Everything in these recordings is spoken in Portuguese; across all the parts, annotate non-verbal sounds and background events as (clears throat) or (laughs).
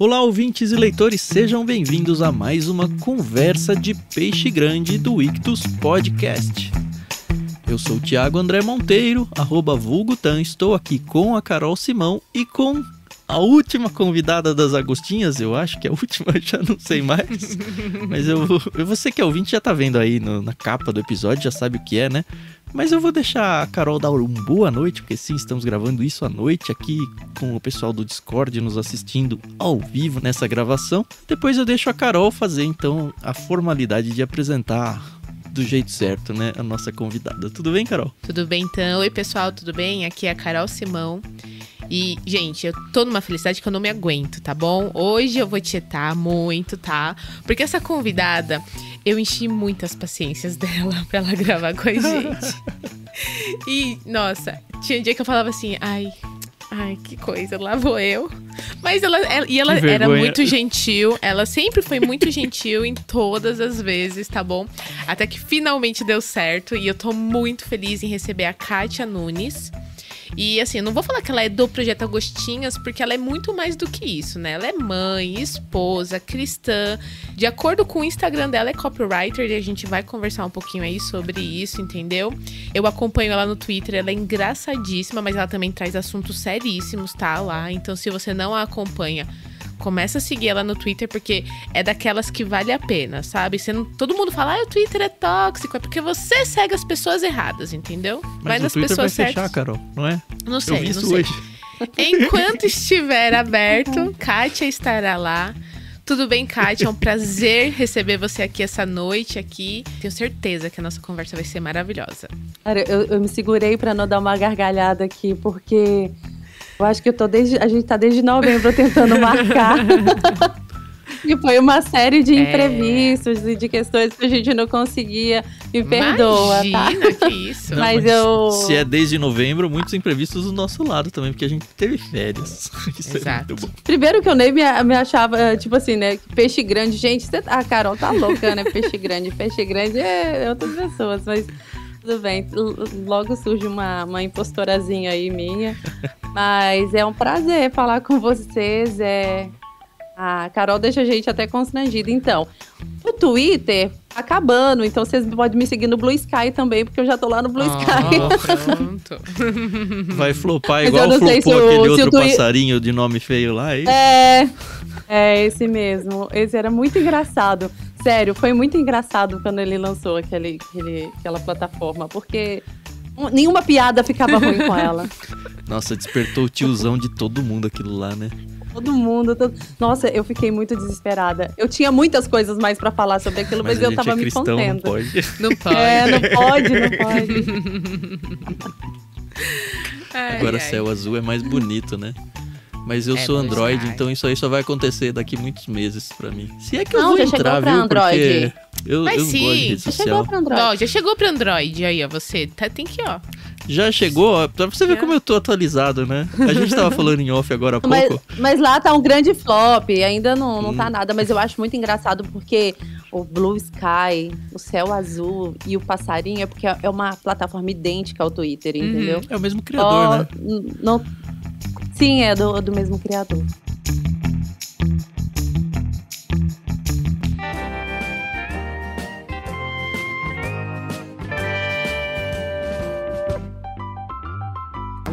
Olá, ouvintes e leitores, sejam bem-vindos a mais uma conversa de peixe grande do Ictus Podcast. Eu sou o Thiago André Monteiro, arroba Vulgutan, estou aqui com a Carol Simão e com a última convidada das Agostinhas, eu acho que é a última, (laughs) já não sei mais. Mas eu, você que é ouvinte já tá vendo aí no, na capa do episódio, já sabe o que é, né? Mas eu vou deixar a Carol dar uma boa noite, porque sim, estamos gravando isso à noite aqui com o pessoal do Discord nos assistindo ao vivo nessa gravação. Depois eu deixo a Carol fazer então a formalidade de apresentar do jeito certo, né? A nossa convidada. Tudo bem, Carol? Tudo bem, então. Oi, pessoal, tudo bem? Aqui é a Carol Simão. E, gente, eu tô numa felicidade que eu não me aguento, tá bom? Hoje eu vou tietar muito, tá? Porque essa convidada, eu enchi muitas paciências (laughs) dela pra ela gravar com a (laughs) gente. e, nossa, tinha um dia que eu falava assim, ai, Ai, que coisa, lá vou eu. Mas ela, ela e ela era muito gentil, ela sempre foi muito gentil em todas as vezes, tá bom? Até que finalmente deu certo e eu tô muito feliz em receber a Kátia Nunes. E assim, não vou falar que ela é do Projeto Agostinhas, porque ela é muito mais do que isso, né? Ela é mãe, esposa, cristã. De acordo com o Instagram dela, é copywriter e a gente vai conversar um pouquinho aí sobre isso, entendeu? Eu acompanho ela no Twitter, ela é engraçadíssima, mas ela também traz assuntos seríssimos, tá? Lá. Então, se você não a acompanha, começa a seguir ela no Twitter, porque é daquelas que vale a pena, sabe? Você não, todo mundo fala, ah, o Twitter é tóxico, é porque você segue as pessoas erradas, entendeu? Mas Vai nas Twitter pessoas vai fechar, Carol, não é? Não sei, Eu vi isso sei. hoje. (laughs) Enquanto estiver aberto, (laughs) Kátia estará lá. Tudo bem, Kátia? É um prazer (laughs) receber você aqui essa noite aqui. Tenho certeza que a nossa conversa vai ser maravilhosa. Cara, eu, eu me segurei para não dar uma gargalhada aqui, porque eu acho que eu tô desde. A gente tá desde novembro tentando marcar. (laughs) E foi uma série de é. imprevistos é. e de questões que a gente não conseguia. Me perdoa, tá? Imagina, tá? que isso. Não, mas, mas, eu. Se é desde novembro, muitos imprevistos do nosso lado também, porque a gente teve férias. (laughs) Isso Exato. é muito bom. Primeiro que eu nem me, me achava, eh, tipo assim, né? Peixe grande. Gente, você, tá, a Carol tá louca, né? Peixe grande. Peixe grande é, é outras pessoas, mas tudo bem, logo surge uma, uma impostorazinha aí minha. Mas é um prazer falar com vocês. É... A Carol deixa a gente até constrangida. Então, o Twitter tá acabando, então vocês podem me seguir no Blue Sky também, porque eu já tô lá no Blue ah, Sky. (laughs) Vai flopar igual flopou se o, aquele outro passarinho de nome feio lá, é isso? É, é esse mesmo. Esse era muito engraçado. Sério, foi muito engraçado quando ele lançou aquele, aquele, aquela plataforma, porque nenhuma piada ficava ruim com ela. (laughs) Nossa, despertou o tiozão de todo mundo aquilo lá, né? Todo mundo. Todo... Nossa, eu fiquei muito desesperada. Eu tinha muitas coisas mais para falar sobre aquilo, mas, mas eu tava é cristão, me contendo. Não pode. (laughs) Não pode. É, não pode, não pode. (laughs) Ai, Agora ai. céu azul é mais bonito, né? Mas eu é, sou Android, então isso aí só vai acontecer daqui muitos meses pra mim. Se é que não, eu vou entrar, viu? Android. Porque eu, Mas eu sim, gosto de rede já social. chegou pra Android. Ó, já chegou pra Android aí, ó. Você tá, tem que, ó. Já chegou, ó, pra você ver é. como eu tô atualizado, né? A gente tava falando em off agora há pouco. Mas, mas lá tá um grande flop, ainda não, não tá hum. tá nada, mas eu acho muito engraçado porque o Blue Sky, o céu azul e o passarinho é porque é uma plataforma idêntica ao Twitter, uhum. entendeu? É o mesmo criador, oh, né? Não, Sim, é do, do mesmo criador.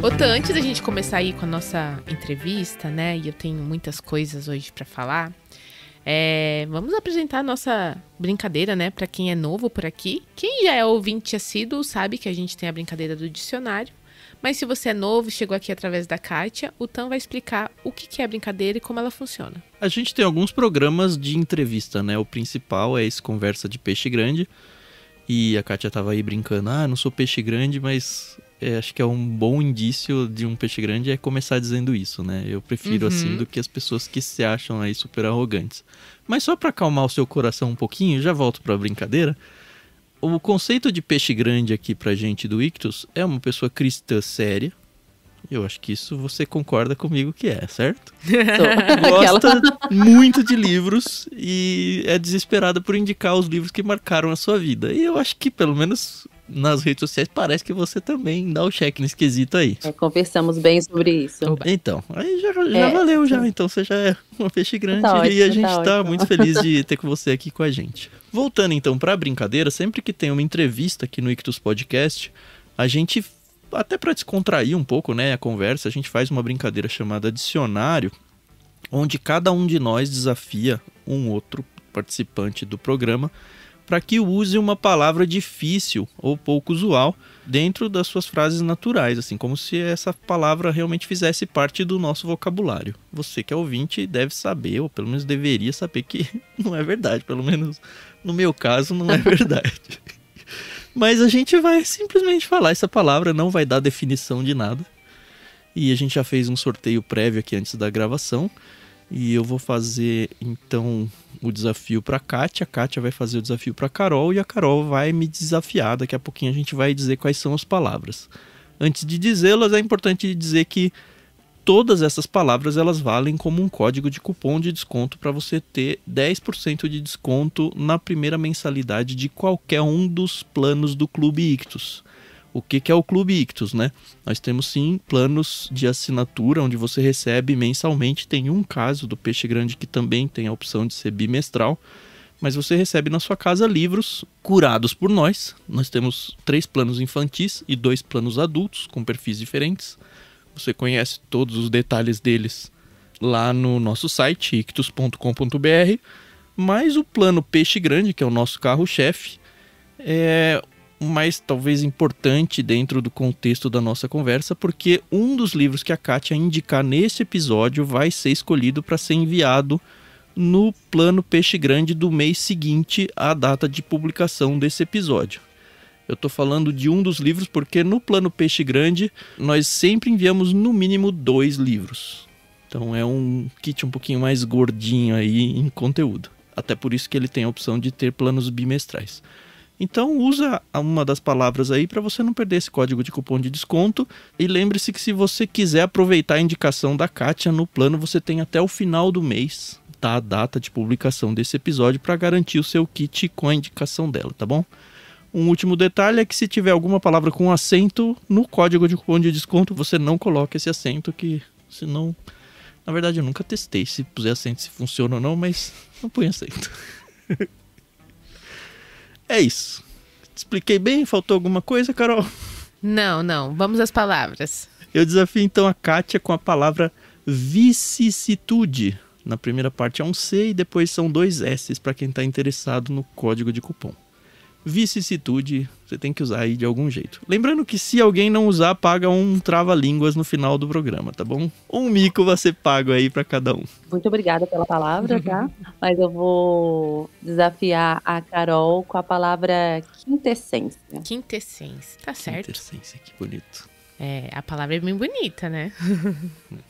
Ota, antes da gente começar aí com a nossa entrevista, né? E eu tenho muitas coisas hoje para falar. É, vamos apresentar a nossa brincadeira, né? Para quem é novo por aqui. Quem já é ouvinte assíduo sabe que a gente tem a brincadeira do dicionário. Mas se você é novo e chegou aqui através da Kátia, o Tan vai explicar o que é a brincadeira e como ela funciona. A gente tem alguns programas de entrevista, né? O principal é esse Conversa de Peixe Grande. E a Kátia tava aí brincando, ah, não sou peixe grande, mas é, acho que é um bom indício de um peixe grande é começar dizendo isso, né? Eu prefiro assim, uhum. assim do que as pessoas que se acham aí super arrogantes. Mas só para acalmar o seu coração um pouquinho, já volto para a brincadeira o conceito de peixe grande aqui pra gente do Ictus é uma pessoa cristã séria. Eu acho que isso você concorda comigo que é, certo? (laughs) Então, gosta muito de livros e é desesperada por indicar os livros que marcaram a sua vida. E eu acho que pelo menos nas redes sociais, parece que você também dá o cheque no esquisito aí. É, conversamos bem sobre isso. Então, aí já, já é, valeu, já. Então você já é uma peixe tá grande tá ótimo, e a gente tá, tá muito feliz de (laughs) ter com você aqui com a gente. Voltando então para a brincadeira, sempre que tem uma entrevista aqui no Ictus Podcast, a gente até para descontrair um pouco, né, a conversa, a gente faz uma brincadeira chamada dicionário, onde cada um de nós desafia um outro participante do programa para que use uma palavra difícil ou pouco usual dentro das suas frases naturais, assim, como se essa palavra realmente fizesse parte do nosso vocabulário. Você que é ouvinte deve saber, ou pelo menos deveria saber que (laughs) não é verdade, pelo menos no meu caso não é (laughs) verdade. Mas a gente vai simplesmente falar essa palavra, não vai dar definição de nada. E a gente já fez um sorteio prévio aqui antes da gravação. E eu vou fazer então o desafio para Kátia, a Kátia vai fazer o desafio para Carol e a Carol vai me desafiar. Daqui a pouquinho a gente vai dizer quais são as palavras. Antes de dizê-las, é importante dizer que todas essas palavras elas valem como um código de cupom de desconto para você ter 10% de desconto na primeira mensalidade de qualquer um dos planos do Clube Ictus o que, que é o Clube Ictus, né? Nós temos sim planos de assinatura onde você recebe mensalmente. Tem um caso do Peixe Grande que também tem a opção de ser bimestral mas você recebe na sua casa livros curados por nós. Nós temos três planos infantis e dois planos adultos, com perfis diferentes. Você conhece todos os detalhes deles lá no nosso site, ictus.com.br. Mas o plano Peixe Grande, que é o nosso carro-chefe, é mais talvez importante dentro do contexto da nossa conversa, porque um dos livros que a Kátia indicar nesse episódio vai ser escolhido para ser enviado no plano Peixe Grande do mês seguinte à data de publicação desse episódio. Eu estou falando de um dos livros porque no plano Peixe Grande nós sempre enviamos no mínimo dois livros. Então é um kit um pouquinho mais gordinho aí em conteúdo. Até por isso que ele tem a opção de ter planos bimestrais. Então usa uma das palavras aí para você não perder esse código de cupom de desconto e lembre-se que se você quiser aproveitar a indicação da Kátia no plano, você tem até o final do mês, tá? A data de publicação desse episódio para garantir o seu kit com a indicação dela, tá bom? Um último detalhe é que se tiver alguma palavra com acento no código de cupom de desconto, você não coloca esse acento que senão na verdade eu nunca testei se puser acento se funciona ou não, mas não põe acento. (laughs) É isso. expliquei bem? Faltou alguma coisa, Carol? Não, não. Vamos às palavras. Eu desafio então a Kátia com a palavra vicissitude. Na primeira parte é um C e depois são dois S para quem está interessado no código de cupom vicissitude, você tem que usar aí de algum jeito. Lembrando que se alguém não usar, paga um trava-línguas no final do programa, tá bom? Um mico vai ser pago aí para cada um. Muito obrigada pela palavra, tá? Uhum. Mas eu vou desafiar a Carol com a palavra quintessência. Quintessência, tá certo. Quintessência, que bonito. É, a palavra é bem bonita, né?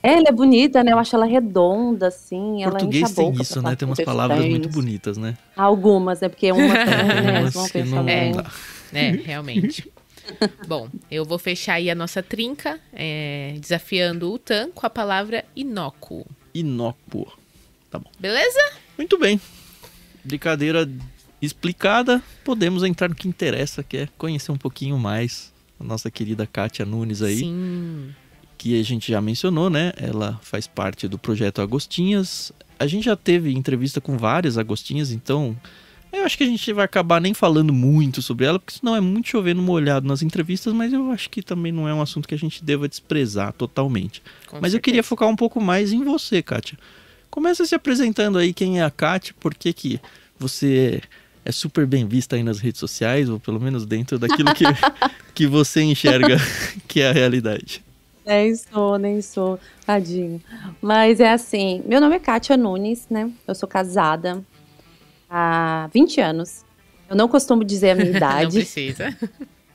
É, ela é bonita, né? Eu acho ela redonda, assim. Ela português tem isso, né? Tem umas palavras muito bonitas, né? Algumas, né? Porque uma (laughs) também, né? Vamos pensar não... é, é, realmente. (laughs) Bom, eu vou fechar aí a nossa trinca, é, desafiando o Tan com a palavra inócuo. Inócuo. Tá bom. Beleza? Muito bem. Brincadeira explicada, podemos entrar no que interessa, que é conhecer um pouquinho mais a nossa querida Kátia Nunes aí. Sim. Que a gente já mencionou, né? Ela faz parte do projeto Agostinhas. A gente já teve entrevista com várias Agostinhas, então eu acho que a gente vai acabar nem falando muito sobre ela, porque senão é muito chovendo molhado nas entrevistas, mas eu acho que também não é um assunto que a gente deva desprezar totalmente. Com mas certeza. eu queria focar um pouco mais em você, Kátia. Começa se apresentando aí quem é a Kátia, por que, que você é super bem vista aí nas redes sociais, ou pelo menos dentro daquilo que, (laughs) que você enxerga (laughs) que é a realidade. Nem sou, nem sou, tadinho. Mas é assim, meu nome é Kátia Nunes, né? Eu sou casada há 20 anos. Eu não costumo dizer a minha (laughs) idade. não precisa.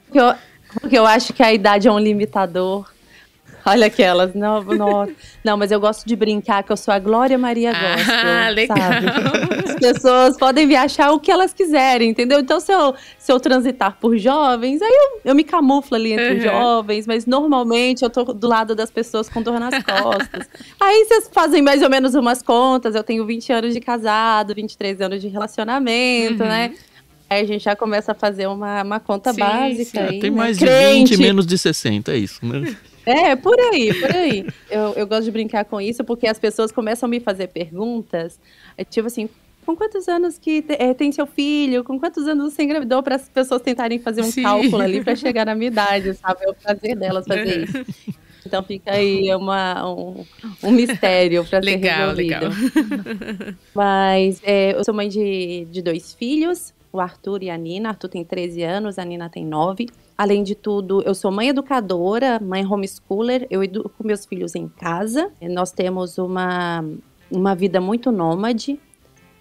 Porque eu, porque eu acho que a idade é um limitador. (laughs) Olha aquelas. Não, não, não, mas eu gosto de brincar que eu sou a Glória Maria Gosta. Ah, (laughs) legal. Sabe? As pessoas podem me achar o que elas quiserem, entendeu? Então, se eu, se eu transitar por jovens, aí eu, eu me camuflo ali entre uhum. jovens, mas normalmente eu tô do lado das pessoas com dor nas costas. aí vocês fazem mais ou menos umas contas. Eu tenho 20 anos de casado, 23 anos de relacionamento, né? uhum. né? Aí a gente já começa a fazer uma, uma conta sim, básica. Sim. Aí, Tem né? mais Crente. de 20 menos de 60, é isso, né? É, por aí, por aí. Eu, eu gosto de brincar com isso porque as pessoas começam a me fazer perguntas, é, tipo assim, com quantos anos que é, tem seu filho, com quantos anos você engravidou, para as pessoas tentarem fazer um Sim. cálculo ali para chegar na minha idade, sabe? É o prazer delas fazer isso. É. Então fica aí uma, um, um mistério para ser resolvido. Legal. Mas é, eu sou mãe de, de dois filhos, o Arthur e a Nina. Arthur tem 13 anos, a Nina tem 9. Além de tudo, eu sou mãe educadora, mãe homeschooler, eu educo meus filhos em casa. Eh, nós temos uma, uma vida muito nômade.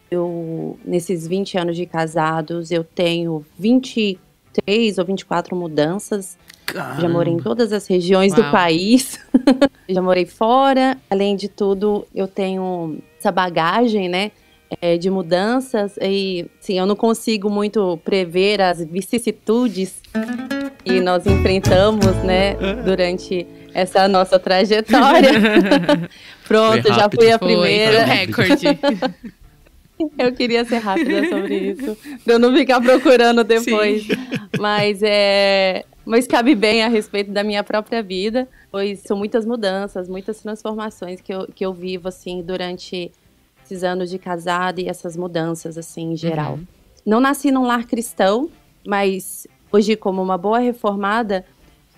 Eu, nesses 20 anos de casados, eu tenho 23 ou 24 mudanças. Caramba. Já morei em todas as regiões Uau. do país. (laughs) Já morei fora. Além de tudo, eu tenho essa bagagem, né? É, de mudanças e, sim, eu não consigo muito prever as vicissitudes e nós enfrentamos, né, durante essa nossa trajetória. (laughs) Pronto, rápido, já fui a foi, primeira. Foi recorde. (laughs) Eu queria ser rápida sobre isso, pra eu não ficar procurando depois. Sim. Mas é, mas cabe bem a respeito da minha própria vida, pois são muitas mudanças, muitas transformações que eu, que eu vivo assim durante esses anos de casada e essas mudanças assim em geral. Uhum. Não nasci num lar cristão, mas hoje como uma boa reformada,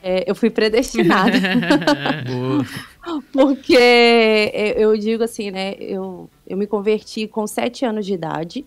é, eu fui predestinada. (laughs) (laughs) Porque é, eu digo assim, né? Eu, eu me converti com sete anos de idade,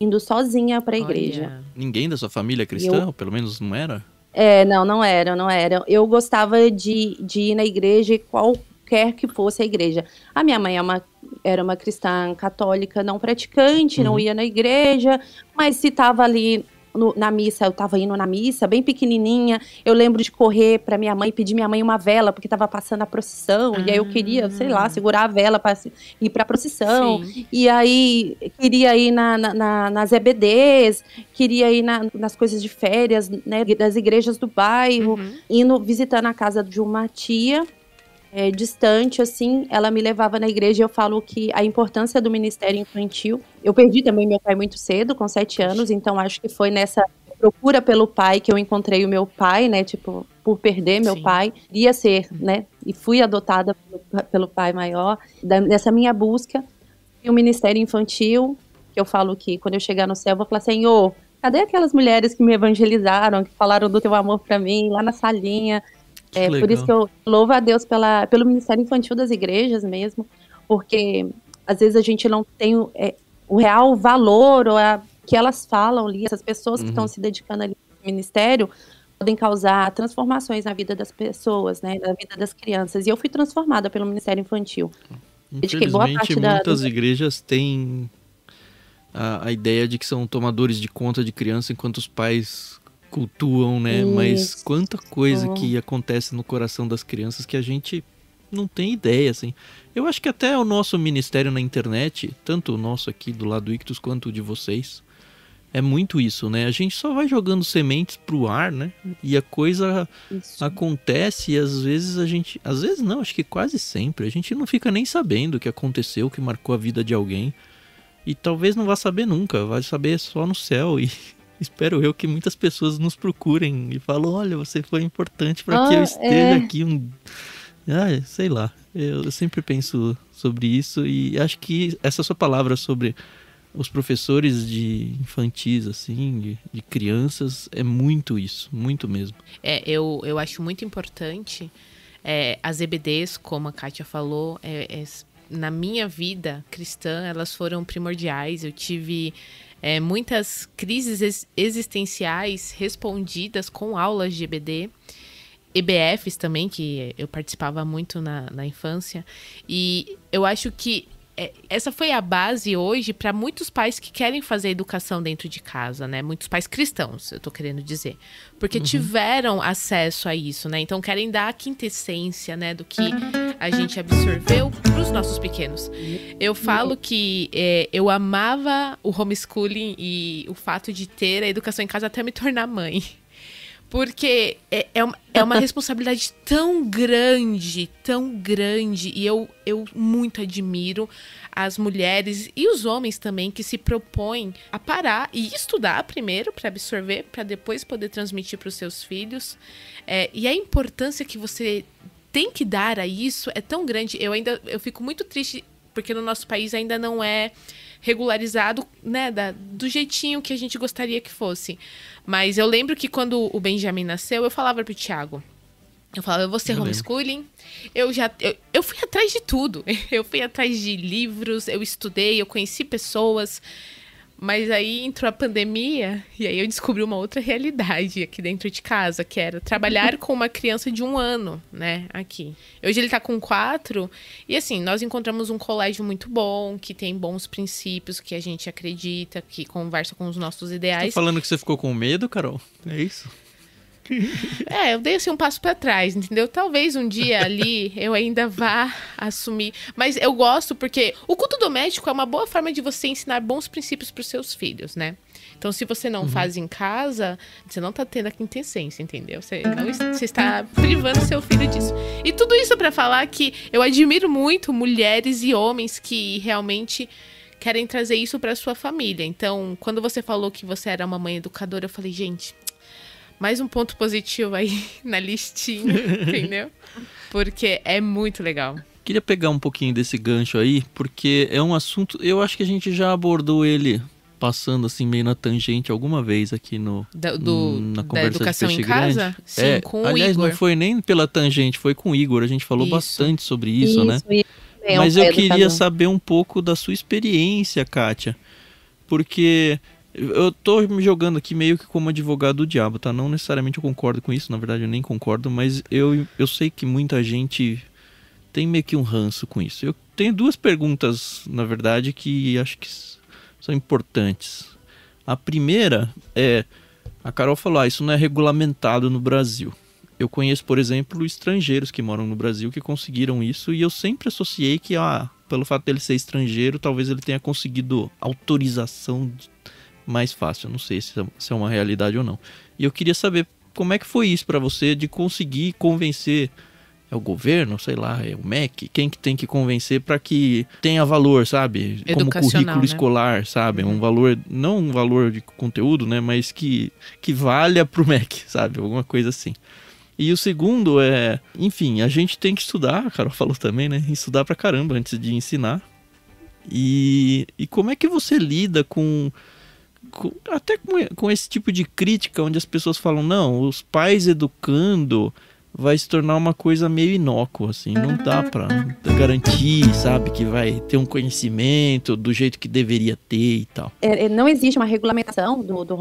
indo sozinha para a igreja. Olha. Ninguém da sua família é cristã? Eu... Pelo menos não era? É, não, não era, não era. Eu gostava de, de ir na igreja, qualquer que fosse a igreja. A minha mãe é uma, era uma cristã católica não praticante, uhum. não ia na igreja, mas se estava ali no, na missa, eu estava indo na missa, bem pequenininha. Eu lembro de correr para minha mãe, pedir minha mãe uma vela, porque estava passando a procissão. Ah. E aí eu queria, ah. sei lá, segurar a vela para ir para a procissão. Sim. E aí queria ir na, na, na, nas EBDs, queria ir na, nas coisas de férias, né, das igrejas do bairro, uhum. indo visitando a casa de uma tia é, distante, assim, ela me levava na igreja. Eu falo que a importância do ministério infantil. Eu perdi também meu pai muito cedo, com sete anos, então acho que foi nessa procura pelo pai que eu encontrei o meu pai, né? Tipo, por perder meu Sim. pai, ia ser, uhum. né? E fui adotada pelo, pelo pai maior. Da, nessa minha busca, e o ministério infantil, que eu falo que quando eu chegar no céu, eu vou falar: Senhor, cadê aquelas mulheres que me evangelizaram, que falaram do teu amor para mim lá na salinha? é legal. por isso que eu louvo a Deus pela, pelo Ministério Infantil das igrejas mesmo, porque às vezes a gente não tem o, é, o real valor ou a, que elas falam ali, essas pessoas uhum. que estão uhum. se dedicando ali ao ministério podem causar transformações na vida das pessoas, né, na vida das crianças. E eu fui transformada pelo Ministério Infantil. Infelizmente, muitas da... igrejas têm a, a, ideia de que são tomadores de conta de criança, enquanto os pais cultuam, né? Isso. Mas quanta coisa oh. que acontece no coração das crianças que a gente não tem ideia, assim. Eu acho que até o nosso ministério na internet, tanto o nosso aqui do lado do Ictus quanto o de vocês, é muito isso, né? A gente só vai jogando sementes pro ar, né? E a coisa isso. acontece e às vezes a gente, às vezes não, acho que quase sempre a gente não fica nem sabendo o que aconteceu, o que marcou a vida de alguém. E talvez não vá saber nunca, vai saber só no céu e espero eu que muitas pessoas nos procurem e falam: olha, você foi importante para ah, que eu ah, esteja é... aqui um. Ah, sei lá. Eu, sempre penso sobre isso e acho que essa sua palavra sobre os professores de infantis, assim, de, de crianças, é muito isso, muito mesmo. É, eu, eu acho muito importante. É, as EBDs, como a Kátia falou, é, é, na minha vida cristã, elas foram primordiais. Eu tive é, muitas crises existenciais respondidas com aulas de EBD. EBFs também, que eu participava muito na, na infância. E eu acho que é, essa foi a base hoje para muitos pais que querem fazer educação dentro de casa, né? Muitos pais cristãos, eu estou querendo dizer. Porque uhum. tiveram acesso a isso, né? Então querem dar a quintessência, né, do que a gente absorveu para os nossos pequenos. Eu falo que é, eu amava o homeschooling e o fato de ter a educação em casa até me tornar mãe. Porque é, é, uma, é uma (laughs) responsabilidade tão grande, tão grande. E eu, eu muito admiro as mulheres e os homens também que se propõem a parar e estudar primeiro para absorver, para depois poder transmitir para os seus filhos. É, e a importância que você tem que dar a isso é tão grande. Eu ainda eu fico muito triste porque no nosso país ainda não é regularizado, né, da, do jeitinho que a gente gostaria que fosse. Mas eu lembro que quando o Benjamin nasceu, eu falava pro Thiago, eu falava, eu vou ser eu homeschooling. Eu já. Eu, eu fui atrás de tudo. (laughs) Eu fui atrás de livros, eu estudei, eu conheci pessoas. Mas aí entrou a pandemia e aí eu descobri uma outra realidade aqui dentro de casa, que era trabalhar com uma criança de um ano, né, aqui. Hoje ele tá com quatro e assim, nós encontramos um colégio muito bom, que tem bons princípios, que a gente acredita, que conversa com os nossos ideais. Você tá falando que você ficou com medo, Carol? É isso? (laughs) é, eu dei assim um passo para trás, entendeu? Talvez um dia ali eu ainda vá assumir. Mas eu gosto porque o culto doméstico é uma boa forma de você ensinar bons princípios para seus filhos, né? Então, se você não uhum. faz em casa, você não está tendo a quintessência, entendeu? Você, você está privando seu filho disso. E tudo isso para falar que eu admiro muito mulheres e homens que realmente querem trazer isso para sua família. Então, quando você falou que você era uma mãe educadora, eu falei, gente, mais um ponto positivo aí (laughs) na listinha, (laughs) entendeu? Porque é muito legal. Queria pegar um pouquinho desse gancho aí, porque é um assunto. Eu acho que a gente já abordou ele passando assim meio na tangente alguma vez aqui no da, do, hum, na conversa da educação de peixe em casa? grande. Sim, é, com o aliás, Igor. não foi nem pela tangente, foi com o Igor. A gente falou isso. bastante sobre isso, isso né? Isso. É Mas eu queria saber um pouco da sua experiência, Kátia. Porque eu tô me jogando aqui meio que como advogado do diabo, tá? Não necessariamente eu concordo com isso, na verdade eu nem concordo, mas eu, eu sei que muita gente tem meio que um ranço com isso. Eu tenho duas perguntas, na verdade, que acho que são importantes. A primeira é: a Carol falou, ah, isso não é regulamentado no Brasil. Eu conheço, por exemplo, estrangeiros que moram no Brasil que conseguiram isso e eu sempre associei que, ah, pelo fato dele ser estrangeiro, talvez ele tenha conseguido autorização de mais fácil. Não sei é, se é uma realidade ou não. E eu queria saber como é que foi isso para você de conseguir convencer é o governo, sei lá, é o MEC, quem que tem que convencer para que tenha valor, sabe? Como currículo né? escolar, sabe? Uhum. Um valor, não um valor de conteúdo, né? Mas que, que valha pro MEC, (laughs) sabe? Alguma coisa assim. E o segundo é, enfim, a gente tem que estudar, a Carol (laughs) falou também, né? Estudar pra caramba antes de ensinar. E, e como é que você lida com até com, com esse tipo de crítica, onde as pessoas falam, não, os pais educando vai se tornar uma coisa meio inócua, assim, não dá pra garantir, sabe, que vai ter um conhecimento do jeito que deveria ter e tal. É, é não existe uma regulamentação do, do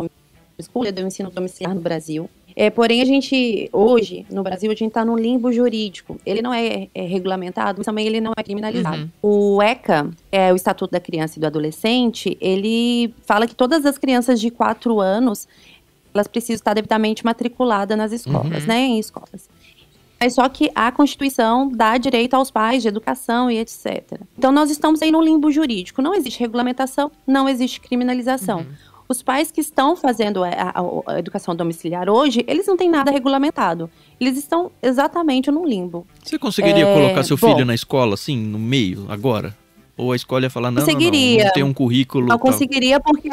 homeschooling, do ensino domiciliar no Brasil. É, porém, a gente, hoje, no Brasil, a gente está num limbo jurídico. Ele não é, é, regulamentado, mas também ele não é criminalizado. Uhum. O ECA, é, o Estatuto da Criança e do Adolescente, ele fala que todas as crianças de 4 anos, elas precisam estar devidamente matriculadas nas escolas, uhum. né, em escolas. Mas só que a Constituição dá direito aos pais de educação e etc. Então, nós estamos aí num limbo jurídico. Não existe regulamentação, não existe criminalização. Uhum. Os pais que estão fazendo é, a, a, a educação domiciliar hoje, eles não têm nada regulamentado. Eles estão exatamente no limbo. Você conseguiria é, colocar seu filho na escola, assim, no meio, agora? Ou a escola ia falar, não, conseguiria. não, não, tem um currículo. Não tal. conseguiria porque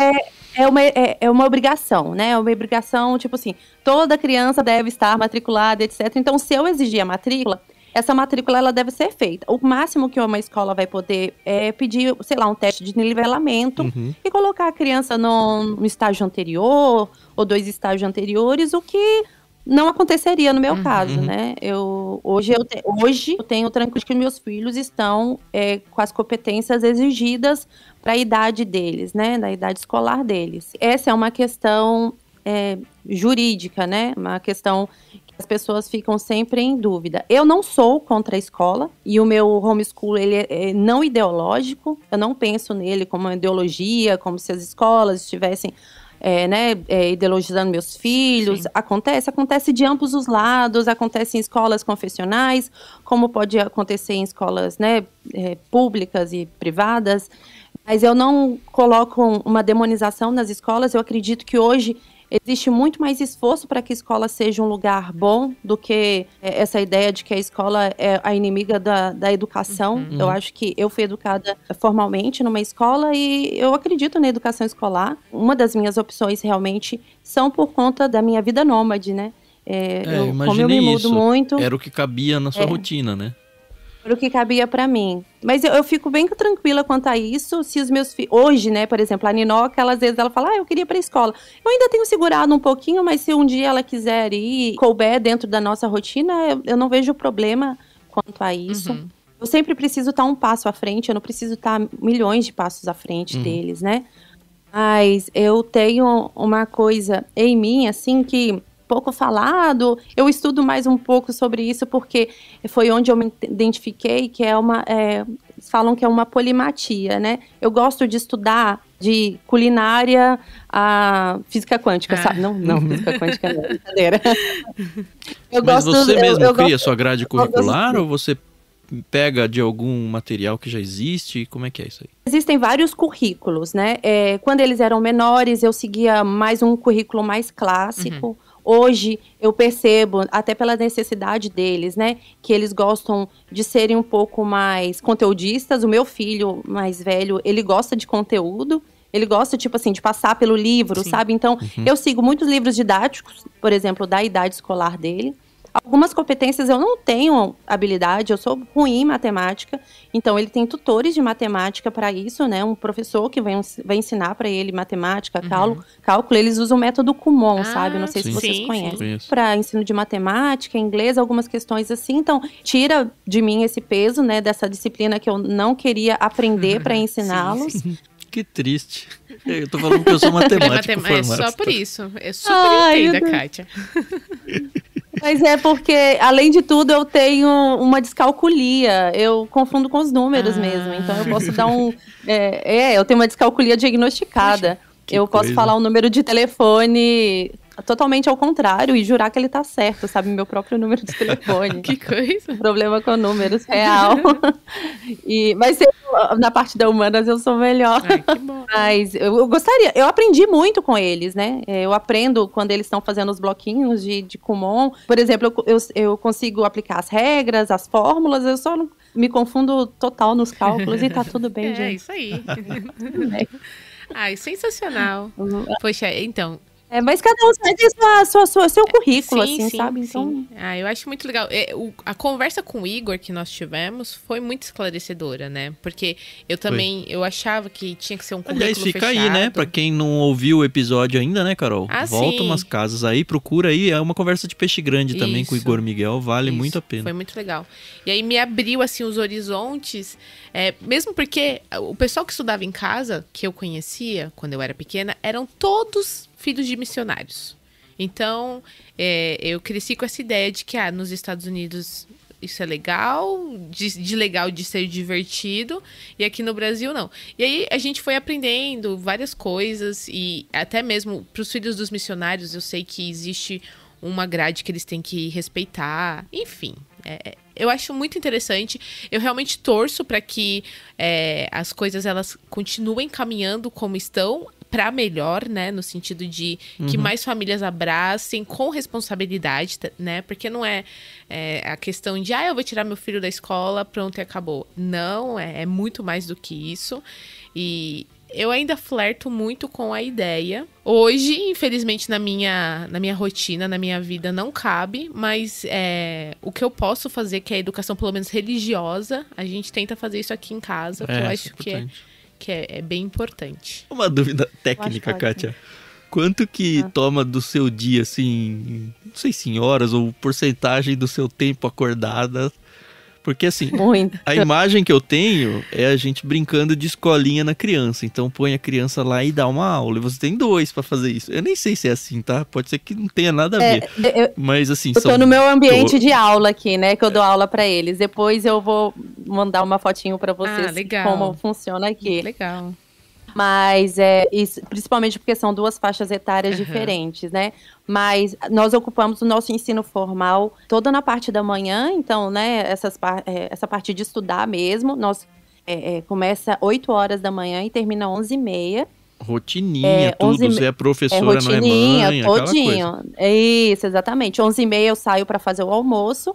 é uma, é, é, uma obrigação, né? É uma obrigação, tipo assim, toda criança deve estar matriculada, etc. Então, se eu exigir a matrícula, essa matrícula ela deve ser feita. O máximo que uma escola vai poder é pedir, sei lá, um teste de nivelamento uhum. e colocar a criança num estágio anterior ou dois estágios anteriores, o que não aconteceria no meu uhum. caso, uhum. né? Eu, hoje, eu te, hoje eu tenho tranquilo que meus filhos estão é, com as competências exigidas para a idade deles, né? Da idade escolar deles. Essa é uma questão é, jurídica, né? Uma questão as pessoas ficam sempre em dúvida. Eu não sou contra a escola e o meu homeschool ele é, é não ideológico. Eu não penso nele como uma ideologia, como se as escolas estivessem é, né, é, ideologizando meus filhos. Sim. Acontece, acontece de ambos os lados, acontece em escolas confessionais, como pode acontecer em escolas né, é, públicas e privadas. Mas eu não coloco uma demonização nas escolas, eu acredito que hoje existe muito mais esforço para que a escola seja um lugar bom do que é, essa ideia de que a escola é a inimiga da, da educação. Uhum. Eu uhum. acho que eu fui educada formalmente numa escola e eu acredito na educação escolar. Uma das minhas opções realmente são por conta da minha vida nômade, né? É, é, eu, como eu me mudo isso. muito. Era o que cabia na sua é. rotina, né? o que cabia para mim. Mas eu, eu, fico bem tranquila quanto a isso. Se os meus filhos. Hoje, né, por exemplo, a Ninoca, ela, às vezes ela fala, ah, eu queria ir pra escola. Eu ainda tenho segurado um pouquinho, mas se um dia ela quiser ir, couber dentro da nossa rotina, eu, eu não vejo problema quanto a isso. Uhum. Eu sempre preciso estar tá um passo à frente, eu não preciso estar tá milhões de passos à frente uhum. deles, né? Mas eu tenho uma coisa em mim, assim, que pouco falado. Eu estudo mais um pouco sobre isso porque foi onde eu me identifiquei que é uma é, falam que é uma polimatia, né? Eu gosto de estudar de culinária a física quântica, ah. sabe? Não, não, (laughs) física quântica não, brincadeira. (laughs) Eu Mas gosto, você mesmo eu, eu cria gosto, sua grade curricular ou você pega de algum material que já existe? Como é que é isso aí? Existem vários currículos, né? É, quando eles eram menores, eu seguia mais um currículo mais clássico. Uhum. Hoje eu percebo, até pela necessidade deles, né, que eles gostam de serem um pouco mais conteudistas. O meu filho mais velho, ele gosta de conteúdo. Ele gosta, tipo assim, de passar pelo livro, Sim. sabe? Então, uhum. eu sigo muitos livros didáticos, por exemplo, da idade escolar dele. Algumas competências eu não tenho habilidade, eu sou ruim em matemática, então ele tem tutores de matemática para isso, né? Um professor que vai, vai ensinar para ele matemática, uhum. cálculo, cálculo, eles usam o método Kumon, ah, sabe? Não sei sim, se vocês sim, conhecem. Para ensino de matemática, inglês, algumas questões assim. Então, tira de mim esse peso, né, dessa disciplina que eu não queria aprender para uhum. ensiná-los. Que triste. Eu tô falando que eu sou (laughs) matemático. é, matem é só por isso. É super Ai, entendo, Kátia. (laughs) Mas é porque, além de tudo, eu tenho uma descalculia. Eu confundo com os números ah. mesmo. Então eu posso dar um. É, é eu tenho uma descalculia diagnosticada. eu posso falar um número de telefone totalmente ao contrário e jurar que ele tá certo, sabe? Meu próprio número de telefone. (laughs) que coisa! Problema é com números, real. (laughs) e, mas eu, na parte da humanas eu sou melhor. Ai, mas eu, eu, gostaria, eu aprendi muito com eles, né? É, eu aprendo quando eles estão fazendo os bloquinhos de, de Kumon. Por exemplo, eu, eu, eu consigo aplicar as regras, as fórmulas, eu só não, me confundo total nos cálculos e tá tudo bem, (laughs) é, gente. É isso aí. É. Ai, sensacional. Uhum. Poxa, então, é, mas cada um segue de sua, sua, sua, seu currículo, sim, assim, sim, sabe? Então... Sim. Ah, eu acho muito legal. É, o, a conversa com o Igor que nós tivemos foi muito esclarecedora, né? Porque eu também, foi. eu achava que tinha que ser um currículo Aliás, fica fechado. aí, né? Pra quem não ouviu o episódio ainda, né, Carol? Ah, Volta sim. umas casas aí, procura aí. É uma conversa de peixe grande Isso. também com o Igor Miguel. Vale Isso. muito a pena. Foi muito legal. E aí me abriu, assim, os horizontes. É, mesmo porque o pessoal que estudava em casa, que eu conhecia quando eu era pequena, eram todos filhos de missionários. Então, é, eu cresci com essa ideia de que ah, nos Estados Unidos isso é legal, de, de, legal de ser divertido, e aqui no Brasil não. E aí a gente foi aprendendo várias coisas, e até mesmo para os filhos dos missionários, eu sei que existe uma grade que eles têm que respeitar, enfim. É, é eu acho muito interessante. Eu realmente torço para que é, as coisas elas continuem caminhando como estão, para melhor, né? No sentido de que uhum. mais famílias abracem com responsabilidade, né? Porque não é, é, a questão de, ah, eu vou tirar meu filho da escola, pronto e acabou. Não, é, é muito mais do que isso. E eu ainda flerto muito com a ideia. Hoje, infelizmente, na minha, na minha rotina, na minha vida, não cabe, mas é, o que eu posso fazer, que é a educação, pelo menos religiosa, a gente tenta fazer isso aqui em casa, é, que eu é, é acho é que é que é, é bem importante. Uma dúvida técnica, Kátia. Quanto que ah. toma do seu dia, assim, não sei se em horas ou porcentagem do seu tempo acordada porque assim, Muito. a imagem que eu tenho é a gente brincando de escolinha na criança. Então põe a criança lá e dá uma aula. E você tem dois para fazer isso. Eu nem sei se é assim, tá? Pode ser que não tenha nada a é, ver. É, eu, Mas assim, eu tô são... no meu ambiente tô... de aula aqui, né? Que eu dou aula para eles. Depois eu vou mandar uma fotinho para vocês ah, legal. como funciona aqui. Legal. Mas é isso, principalmente porque são duas faixas etárias uhum. diferentes, né? Mas nós ocupamos o nosso ensino formal toda na parte da manhã, então, né, essas, é, essa parte de estudar mesmo, nós é, é, começa 8 horas da manhã e termina 11 e meia. Rotininha, é, tudo, 11... você é professora é, é rotininha, na todinho. Isso, exatamente. 11 e meia eu saio para fazer o almoço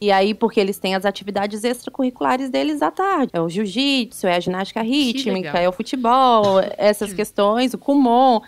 e aí, porque eles têm as atividades extracurriculares deles à tarde. É o jiu-jitsu, é a ginástica rítmica, é o futebol, essas (clears throat) questões, o kumon.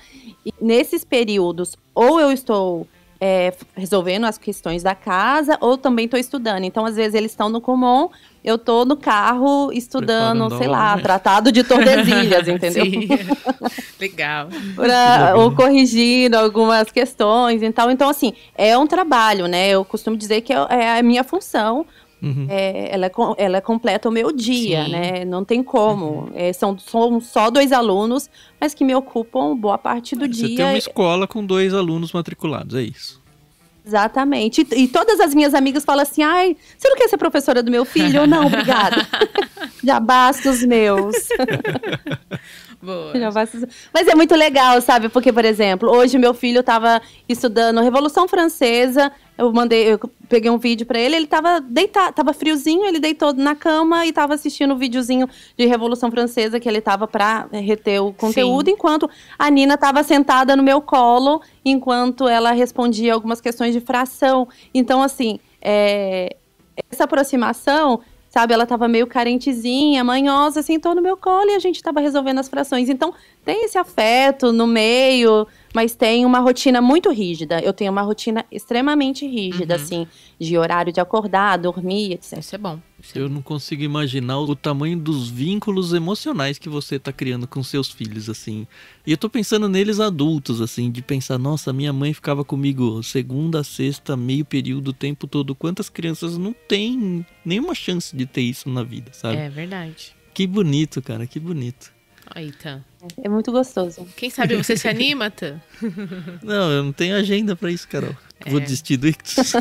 E nesses períodos, ou eu estou é, resolvendo as questões da casa, ou também estou estudando. Então, às vezes, eles estão no Comum, eu estou no carro estudando, Preparando sei lá, né? tratado de Tordesilhas, (laughs) entendeu? (laughs) Legal. pra, ou corrigindo algumas questões e tal. Então, assim, é um trabalho, né? Eu costumo dizer que é, é a minha função Uhum. É, ela, é ela é completa o meu dia, Sim. né? Não tem como. Uhum. É, são, são só dois alunos, mas que me ocupam boa parte do é, dia. Você tem uma escola com dois alunos matriculados, é isso. Exatamente. E, e, todas as minhas amigas falam assim: ai, você não quer ser professora do meu filho? Eu não, obrigada. (laughs) Já basta os meus. (laughs) Boa. Já basta Mas é muito legal, sabe? Porque, por exemplo, hoje meu filho estava estudando Revolução Francesa eu mandei, eu peguei um vídeo para ele, ele tava deitado, tava friozinho, ele deitou na cama e tava assistindo o um videozinho de Revolução Francesa que ele tava para eh, reter o conteúdo, Sim. enquanto a Nina tava sentada no meu colo, enquanto ela respondia algumas questões de fração. Então, assim, é, essa aproximação sabe? Ela estava meio carentezinha, manhosa, sentou no meu colo e a gente estava resolvendo as frações. Então, tem esse afeto no meio, mas tem uma rotina muito rígida. Eu tenho uma rotina extremamente rígida, uhum. assim, de horário de acordar, dormir, etc. Isso é bom. É eu não consigo imaginar o tamanho dos vínculos emocionais que você está criando com seus filhos, assim. E eu estou pensando neles adultos, assim, de pensar, nossa, minha mãe ficava comigo segunda, sexta, meio período, o tempo todo. Quantas crianças não têm nenhuma chance de ter isso na vida, sabe? É verdade. Que bonito, cara, que bonito. Aí tá. É muito gostoso. Quem sabe você se anima, Tan? (laughs) Não, eu não tenho agenda para isso, Carol. É. Vou desistir do ictus.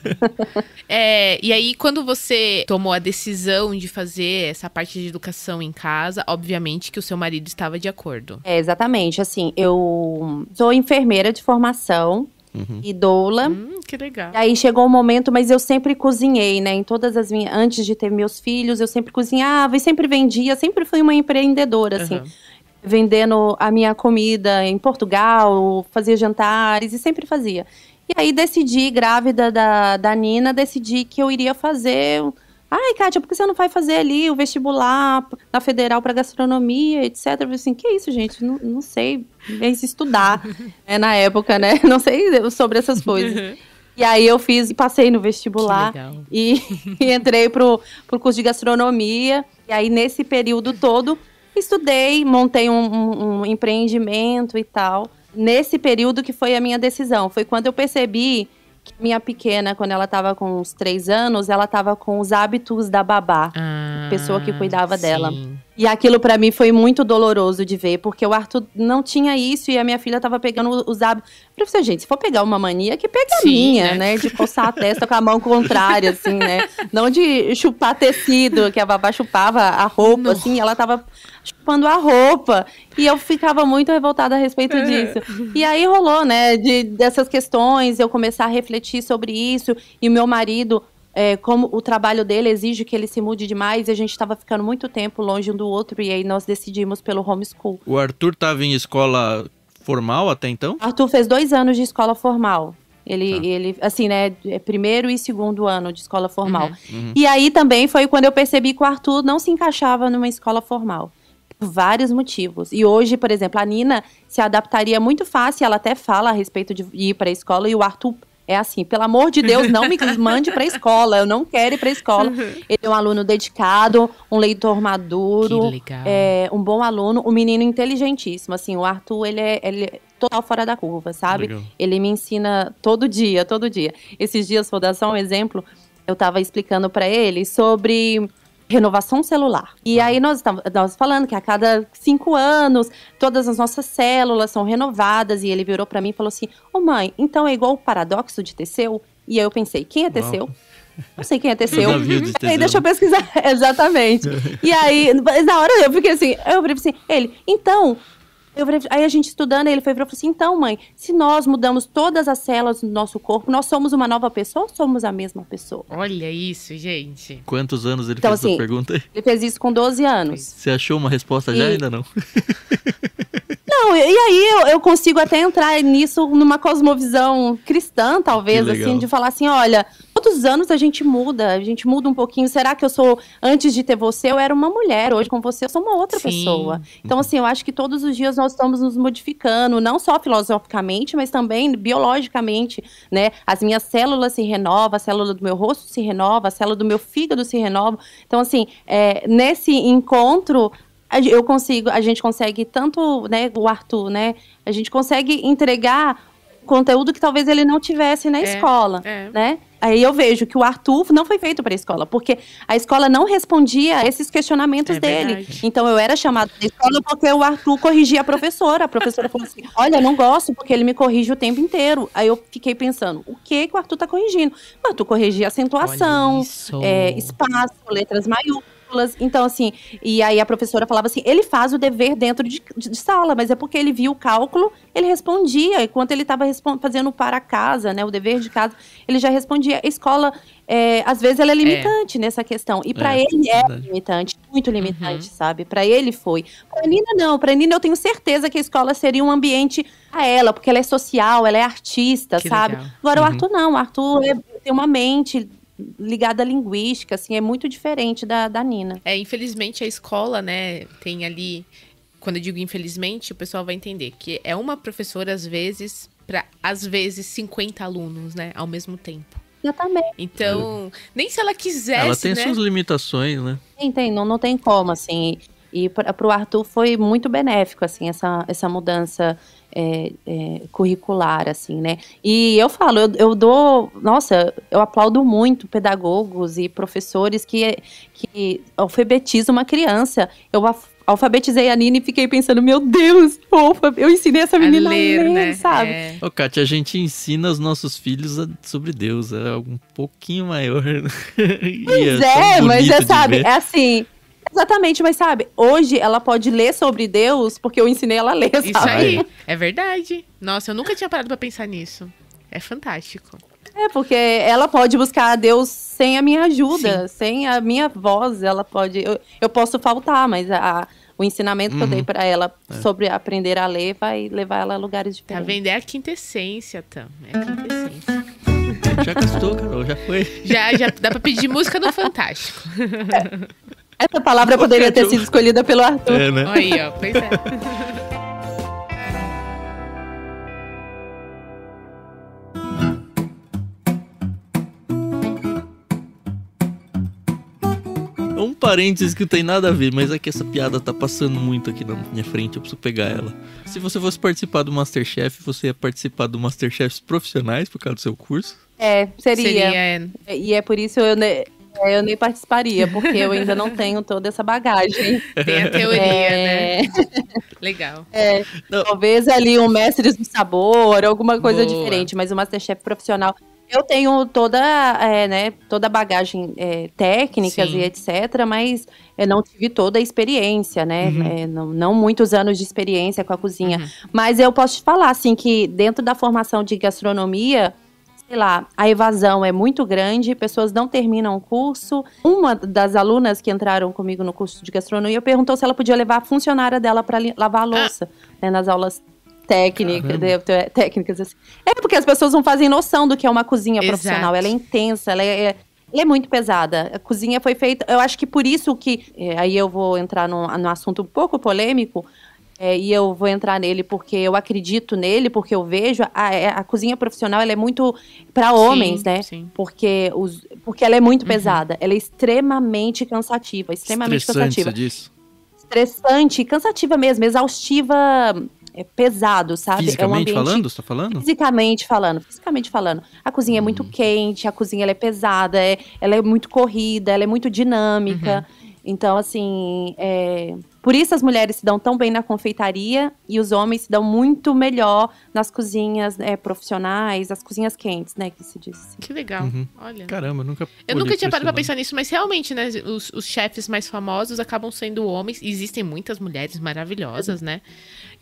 (laughs) é, e aí, quando você tomou a decisão de fazer essa parte de educação em casa, obviamente que o seu marido estava de acordo. É, exatamente. Assim, eu sou enfermeira de formação, uhum. e doula. Hum, que legal. Aí chegou o um momento, mas eu sempre cozinhei, né? Em todas as minhas. Antes de ter meus filhos, eu sempre cozinhava e sempre vendia, sempre fui uma empreendedora, uhum. assim. Vendendo a minha comida em Portugal, fazia jantares e sempre fazia. E aí decidi, grávida da, da Nina, decidi que eu iria fazer Ai, Kátia, por que você não vai fazer ali o vestibular na federal para gastronomia, etc? Eu falei assim, que isso, gente? Não, não sei. Eis estudar (laughs) é, na época, né? Não sei sobre essas coisas. Uhum. E aí eu fiz e passei no vestibular e, (laughs) e, entrei pro, pro curso de gastronomia. E aí, nesse período todo, estudei, montei um, um, um empreendimento e tal. Nesse período que foi a minha decisão. Foi quando eu percebi minha pequena, quando ela tava com uns três anos, ela tava com os hábitos da babá, ah, pessoa que cuidava sim. dela. E aquilo para mim foi muito doloroso de ver, porque o Arthur não tinha isso e a minha filha tava pegando os hábitos. Eu gente, se for pegar uma mania, que pega Sim, minha, né? né? De (laughs) coçar a testa com a mão contrária, assim, né? Não de chupar tecido, que a babá chupava a roupa, assim, ela tava chupando a roupa. E eu ficava muito revoltada a respeito é. disso. E aí rolou, né, de, dessas questões, eu começar a refletir sobre isso, e o meu marido é, como o trabalho dele exige que ele se mude demais, e a gente estava ficando muito tempo longe um do outro, e aí nós decidimos pelo homeschool. O Arthur estava em escola formal até então? Arthur fez dois anos de escola formal. Ele, tá. ele, assim, né, é primeiro e segundo ano de escola formal. Uhum. Uhum. E aí também foi quando eu percebi que o Arthur não se encaixava numa escola formal. Por vários motivos. E hoje, por exemplo, a Nina se adaptaria muito fácil, ela até fala a respeito de ir para a escola, e o Arthur é assim, pelo amor de Deus, não me (laughs) mande para escola, eu não quero ir para escola. Uhum. Ele é um aluno dedicado, um leitor maduro, é, um bom aluno, um menino inteligentíssimo, assim, o Arthur, ele é, ele é total fora da curva, sabe? Legal. Ele me ensina todo dia, todo dia. Esses dias vou dar só um exemplo, eu estava explicando para ele sobre renovação celular. E aí nós estávamos falando que a cada cinco anos todas as nossas células são renovadas. E ele virou para mim e falou assim: Ô oh, mãe, então é igual o paradoxo de Teseu? E aí eu pensei: quem é Teseu? Uau. Não sei quem é Teseu. De (laughs) aí deixa eu pesquisar. (laughs) Exatamente. E aí, na hora eu fiquei assim, eu falei assim, ele, então, eu falei, aí a gente estudando, ele foi, falou assim: então, mãe, se nós mudamos todas as células do nosso corpo, nós somos uma nova pessoa ou somos a mesma pessoa? Olha isso, gente. Quantos anos ele então, fez assim, essa pergunta aí? Ele fez isso com 12 anos. Você achou uma resposta e... já? Ainda não. (laughs) Não, e aí eu, eu, consigo até entrar nisso numa cosmovisão cristã, talvez, assim, de falar assim: olha, todos os anos a gente muda, a gente muda um pouquinho. Será que eu sou, antes de ter você, eu era uma mulher, hoje com você eu sou uma outra Sim. pessoa. Então, uhum. assim, eu acho que todos os dias nós estamos nos modificando, não só filosoficamente, mas também biologicamente, né? As minhas células se renovam, a célula do meu rosto se renova, a célula do meu fígado se renova. Então, assim, é, nesse encontro, eu consigo, a gente consegue tanto, né, o Arthur, né, a gente consegue entregar conteúdo que talvez ele não tivesse na é, escola, é. né? Aí eu vejo que o Arthur não foi feito para a escola, porque a escola não respondia a esses questionamentos é dele. Verdade. Então eu era chamada da escola porque o Arthur corrigia a professora. A professora falou assim: (laughs) Olha, eu não gosto porque ele me corrige o tempo inteiro. Aí eu fiquei pensando: o que, que o Arthur está corrigindo? O Arthur corrigia acentuação, é, espaço, letras maiúsculas então, assim, e aí a professora falava assim: ele faz o dever dentro de, de, de sala, mas é porque ele viu o cálculo, ele respondia. Enquanto ele estava fazendo para casa, né? O dever de casa, ele já respondia. A escola, é, às vezes, ela é, é. limitante é. nessa questão. E para é, ele é limitante, muito limitante, uhum. sabe? Para ele foi. Para Nina, não. Para Nina, eu tenho certeza que a escola seria um ambiente a ela, porque ela é social, ela é artista, que sabe? Legal. Agora, uhum. o Arthur não. O Arthur é, tem uma mente ligada à linguística, assim, é muito diferente da, da Nina. É, infelizmente a escola, né, tem ali, quando eu digo infelizmente, o pessoal vai entender que é uma professora às vezes para às vezes 50 alunos, né, ao mesmo tempo. Exatamente. Então, é. nem se ela quisesse, Ela tem né? suas limitações, né? Sim, tem, não, não tem como, assim. E para o Arthur foi muito benéfico, assim, essa, essa mudança é, é, curricular, assim, né? E eu falo, eu, eu, dou, nossa, eu aplaudo muito pedagogos e professores que, que alfabetizam uma criança. Eu alfabetizei a Nina e fiquei pensando, meu Deus, opa, eu ensinei essa menina a ler, a ler né? sabe? É. Ô, Kátia, a gente ensina os nossos filhos a, sobre Deus, é um pouquinho maior. (laughs) É pois é, é mas é, sabe, é assim Exatamente, mas sabe, hoje ela pode ler sobre Deus porque eu ensinei ela a ler, sabe? Isso aí, (laughs) é verdade. Nossa, eu nunca tinha parado para pensar nisso. É fantástico. É, porque ela pode buscar a Deus sem a minha ajuda, Sim. sem a minha voz, ela pode... Eu, eu posso faltar, mas a, o ensinamento uhum. que eu dei uhum. para ela é. sobre aprender a ler vai levar ela a lugares tá diferentes. Tá vendo? É a quintessência, Tam. É a quintessência. Já gastou, Carol, já foi. Já, já dá pra pedir música no Fantástico. É. (laughs) Essa palavra poderia é ter sido escolhida pelo Arthur. É, né? Aí, ó. Pois é. é um parênteses que não tem nada a ver, mas é que essa piada tá passando muito aqui na minha frente, eu preciso pegar ela. Se você fosse participar do Masterchef, você ia participar do Masterchef profissionais por causa do seu curso? É, seria. seria. É. E é por isso eu, é, eu nem participaria, porque eu ainda não tenho toda essa bagagem. (laughs) Tem a teoria, é... né? Legal. É, talvez ali um mestre do sabor, alguma coisa Boa. diferente, mas o Masterchef profissional. Eu tenho toda, é, né, toda a bagagem é, técnicas e etc, mas eu não tive toda a experiência, né? Uhum. É, não, não, muitos anos de experiência com a cozinha. Uhum. Mas eu posso te falar, assim, que dentro da formação de gastronomia, sei lá, a evasão é muito grande, pessoas não terminam o curso. Uma das alunas que entraram comigo no curso de gastronomia perguntou se ela podia levar a funcionária dela para lavar a ah. louça né, nas aulas técnica, de, né, técnicas assim. É porque as pessoas não fazem noção do que é uma cozinha Exato. profissional. Ela é intensa, ela é, é, ela é muito pesada. A cozinha foi feita. Eu acho que por isso que. É, aí eu vou entrar num assunto um pouco polêmico, é, e eu vou entrar nele porque eu acredito nele, porque eu vejo, a, é, a cozinha profissional ela é muito para homens, sim, né? Sim. Porque, os, porque ela é muito uhum. pesada, ela é extremamente cansativa, extremamente Estressante, cansativa. Você disso Estressante, cansativa mesmo, exaustiva é pesado, sabe? Fisicamente é um ambiente, falando, você tá falando? Fisicamente falando, fisicamente falando. A cozinha uhum. é muito uhum. quente, a cozinha é pesada, é, ela é muito corrida, ela é muito dinâmica. Uhum. Então, assim, é, por isso as mulheres se dão tão bem na confeitaria e os homens se dão muito melhor nas cozinhas é, profissionais, as cozinhas quentes, né, que se diz. Assim. Que legal, uhum. olha. Caramba, nunca. Eu nunca tinha parado pra pensar nisso, mas realmente, né, os, os chefes mais famosos acabam sendo homens. Existem muitas mulheres maravilhosas, né?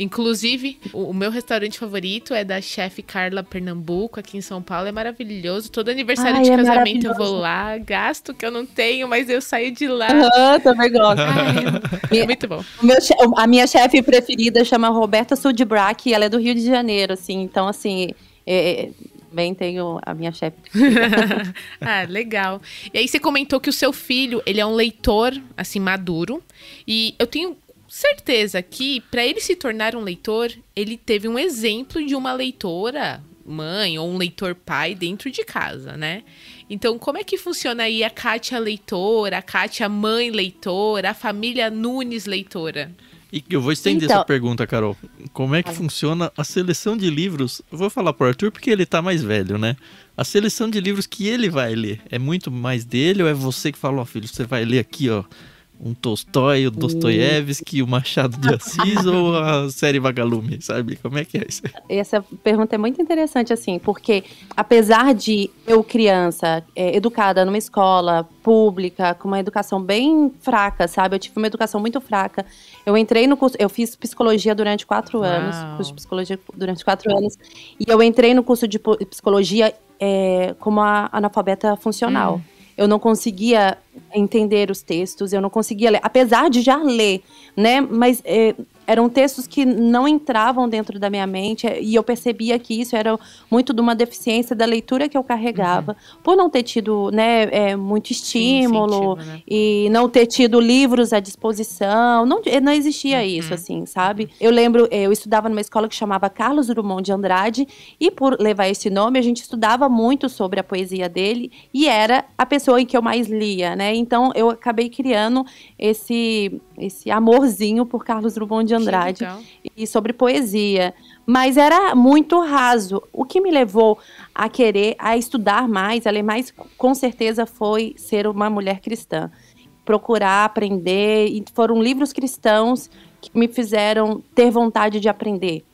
Inclusive, o, o meu restaurante favorito é da chefe Carla Pernambuco, aqui em São Paulo. É maravilhoso. Todo aniversário Ai, de é casamento eu vou lá, gasto que eu não tenho, mas eu saio de lá. Ah, também gosto. Ai, é muito bom. a minha chefe preferida chama Roberta Sudbrack, ela é do Rio de Janeiro, assim. Então, assim, é, é bem tenho a minha chefe. (laughs) ah, legal. E aí você comentou que o seu filho, ele é um leitor, assim, maduro. E eu tenho certeza que para ele se tornar um leitor, ele teve um exemplo de uma leitora mãe ou um leitor pai dentro de casa, né? Então, como é que funciona aí a Kátia leitora, a Kátia mãe leitora, a família Nunes leitora? E eu vou estender então... essa pergunta, Carol. Como é que funciona a seleção de livros? Eu vou falar o Arthur porque ele tá mais velho, né? A seleção de livros que ele vai ler é muito mais dele ou é você que fala, ó, oh, filho, você vai ler aqui, ó, um Tolstói, o Dostoiévski, o Machado de (laughs) Assis ou a série Vagalume, sabe? Como é que é isso? Essa pergunta é muito interessante, assim, porque apesar de eu, criança, é, educada numa escola pública, com uma educação bem fraca, sabe? Eu tive uma educação muito fraca. Eu entrei no curso, eu fiz psicologia durante quatro Uau. anos, curso de psicologia durante quatro anos, e eu entrei no curso de psicologia é, como analfabeta funcional. Hum. Eu não conseguia entender os textos, eu não conseguia ler, apesar de já ler, né? Mas é, eram textos que não entravam dentro da minha mente é, e eu percebia que isso era muito de uma deficiência da leitura que eu carregava, uhum. por não ter tido né, é, muito estímulo Sim, né? e não ter tido livros à disposição, não, eh, não existia uhum. isso, assim, sabe? Eu lembro, eh, eu estudava numa escola que chamava Carlos Drummond de Andrade e por levar esse nome, a gente estudava muito sobre a poesia dele e era a pessoa em que eu mais lia, né? Então eu acabei criando esse, esse amorzinho por Carlos Drummond de Andrade e sobre poesia, mas era muito raso. O que me levou a querer, a estudar mais, a ler mais, com certeza foi ser uma mulher cristã. Procurar aprender, e foram livros cristãos que me fizeram ter vontade de aprender.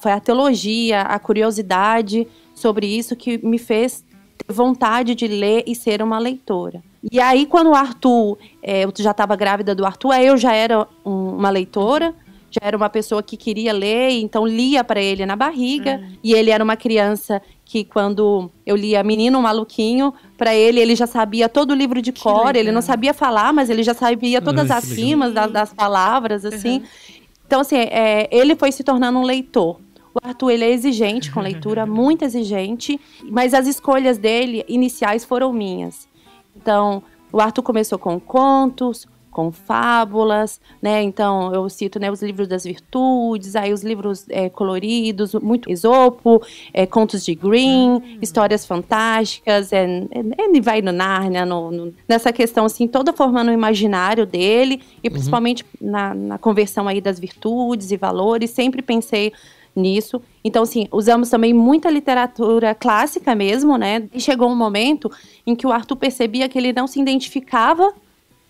Foi a teologia, a curiosidade sobre isso que me fez vontade de ler e ser uma leitora. E aí, quando o Arthur, é, eu já estava grávida do Arthur, eu já era um, uma leitora, já era uma pessoa que queria ler, então lia para ele na barriga. Uhum. E ele era uma criança que, quando eu lia Menino Maluquinho, para ele, ele já sabia todo o livro de que cor, legal. ele não sabia falar, mas ele já sabia ah, todas ah, as rimas é das, das, palavras, assim. Uhum. Então, assim, é, ele foi se tornando um leitor. O Arthur, ele é exigente com leitura, (laughs) muito exigente, mas as escolhas dele iniciais foram minhas. Então, o Arthur começou com contos, com fábulas, né? Então eu cito né, os livros das virtudes, aí os livros é, coloridos, muito Esopo, é, contos de Green, uhum. histórias fantásticas, ele é, é, é, vai no Nárnia, no, no, nessa questão assim, toda formando o imaginário dele, e uhum. principalmente uhum. na, na conversão aí das virtudes e valores, sempre pensei nisso. Então, assim, usamos também muita literatura clássica mesmo, né? E chegou um momento em que o Arthur percebia que ele não se identificava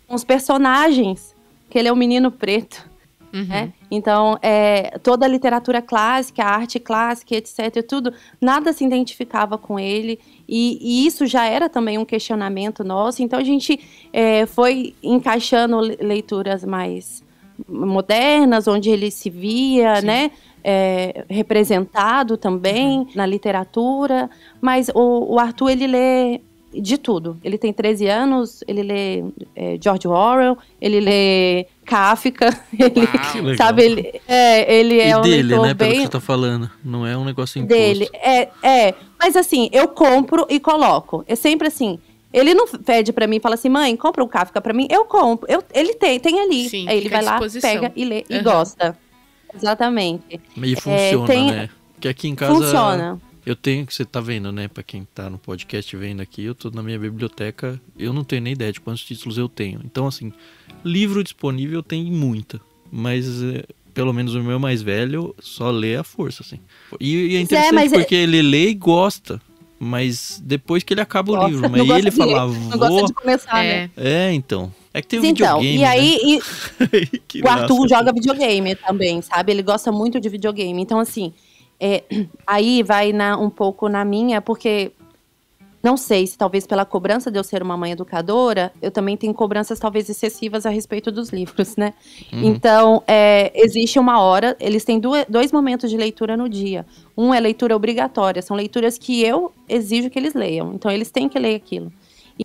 com os personagens, que ele é um menino preto. Uhum. Né? Então, é, toda a literatura clássica, a arte clássica, etc., tudo, nada se identificava com ele. E, e isso já era também um questionamento nosso. Então, a gente é, foi encaixando leituras mais modernas, onde ele se via, Sim. né? é, representado também uhum. na literatura, mas o, o Arthur ele lê de tudo. Ele tem 13 anos, ele lê é, George Orwell, ele lê Kafka, (laughs) ele, ah, sabe, ele é, ele é e um dele, né, bem... pelo que você tá falando, não é um negócio imposto. Dele, é, é, mas assim, eu compro e coloco, é sempre assim, ele não pede para mim, fala assim, mãe, compra um Kafka para mim, eu compro, eu, ele tem, tem ali, Sim, aí ele vai lá, pega e lê uhum. e gosta. Exatamente. E é, funciona, é, tem... né? Porque aqui em casa. Funciona. Eu tenho que você tá vendo, né? Para quem tá no podcast vendo aqui, eu tô na minha biblioteca, eu não tenho nem ideia de quantos títulos eu tenho. Então, assim, livro disponível tem muita, mas é, pelo menos o meu mais velho só lê a força, assim. E, e é interessante é, porque é... ele lê e gosta mas depois que ele acaba Nossa, o livro. Mas ele fala, Não gosta de começar, é. né? É, então. É que tem um então, videogame. E né? aí, né? e... (laughs) o Arthur joga videogame também, sabe? Ele gosta muito de videogame. Então, assim, é, (clears throat) aí vai na, um pouco na minha, porque não sei se talvez pela cobrança de eu ser uma mãe educadora, eu também tenho cobranças talvez excessivas a respeito dos livros, né? Uhum. Então, é, existe uma hora, eles têm dois momentos de leitura no dia. Um é leitura obrigatória, são leituras que eu exijo que eles leiam. Então, eles têm que ler aquilo.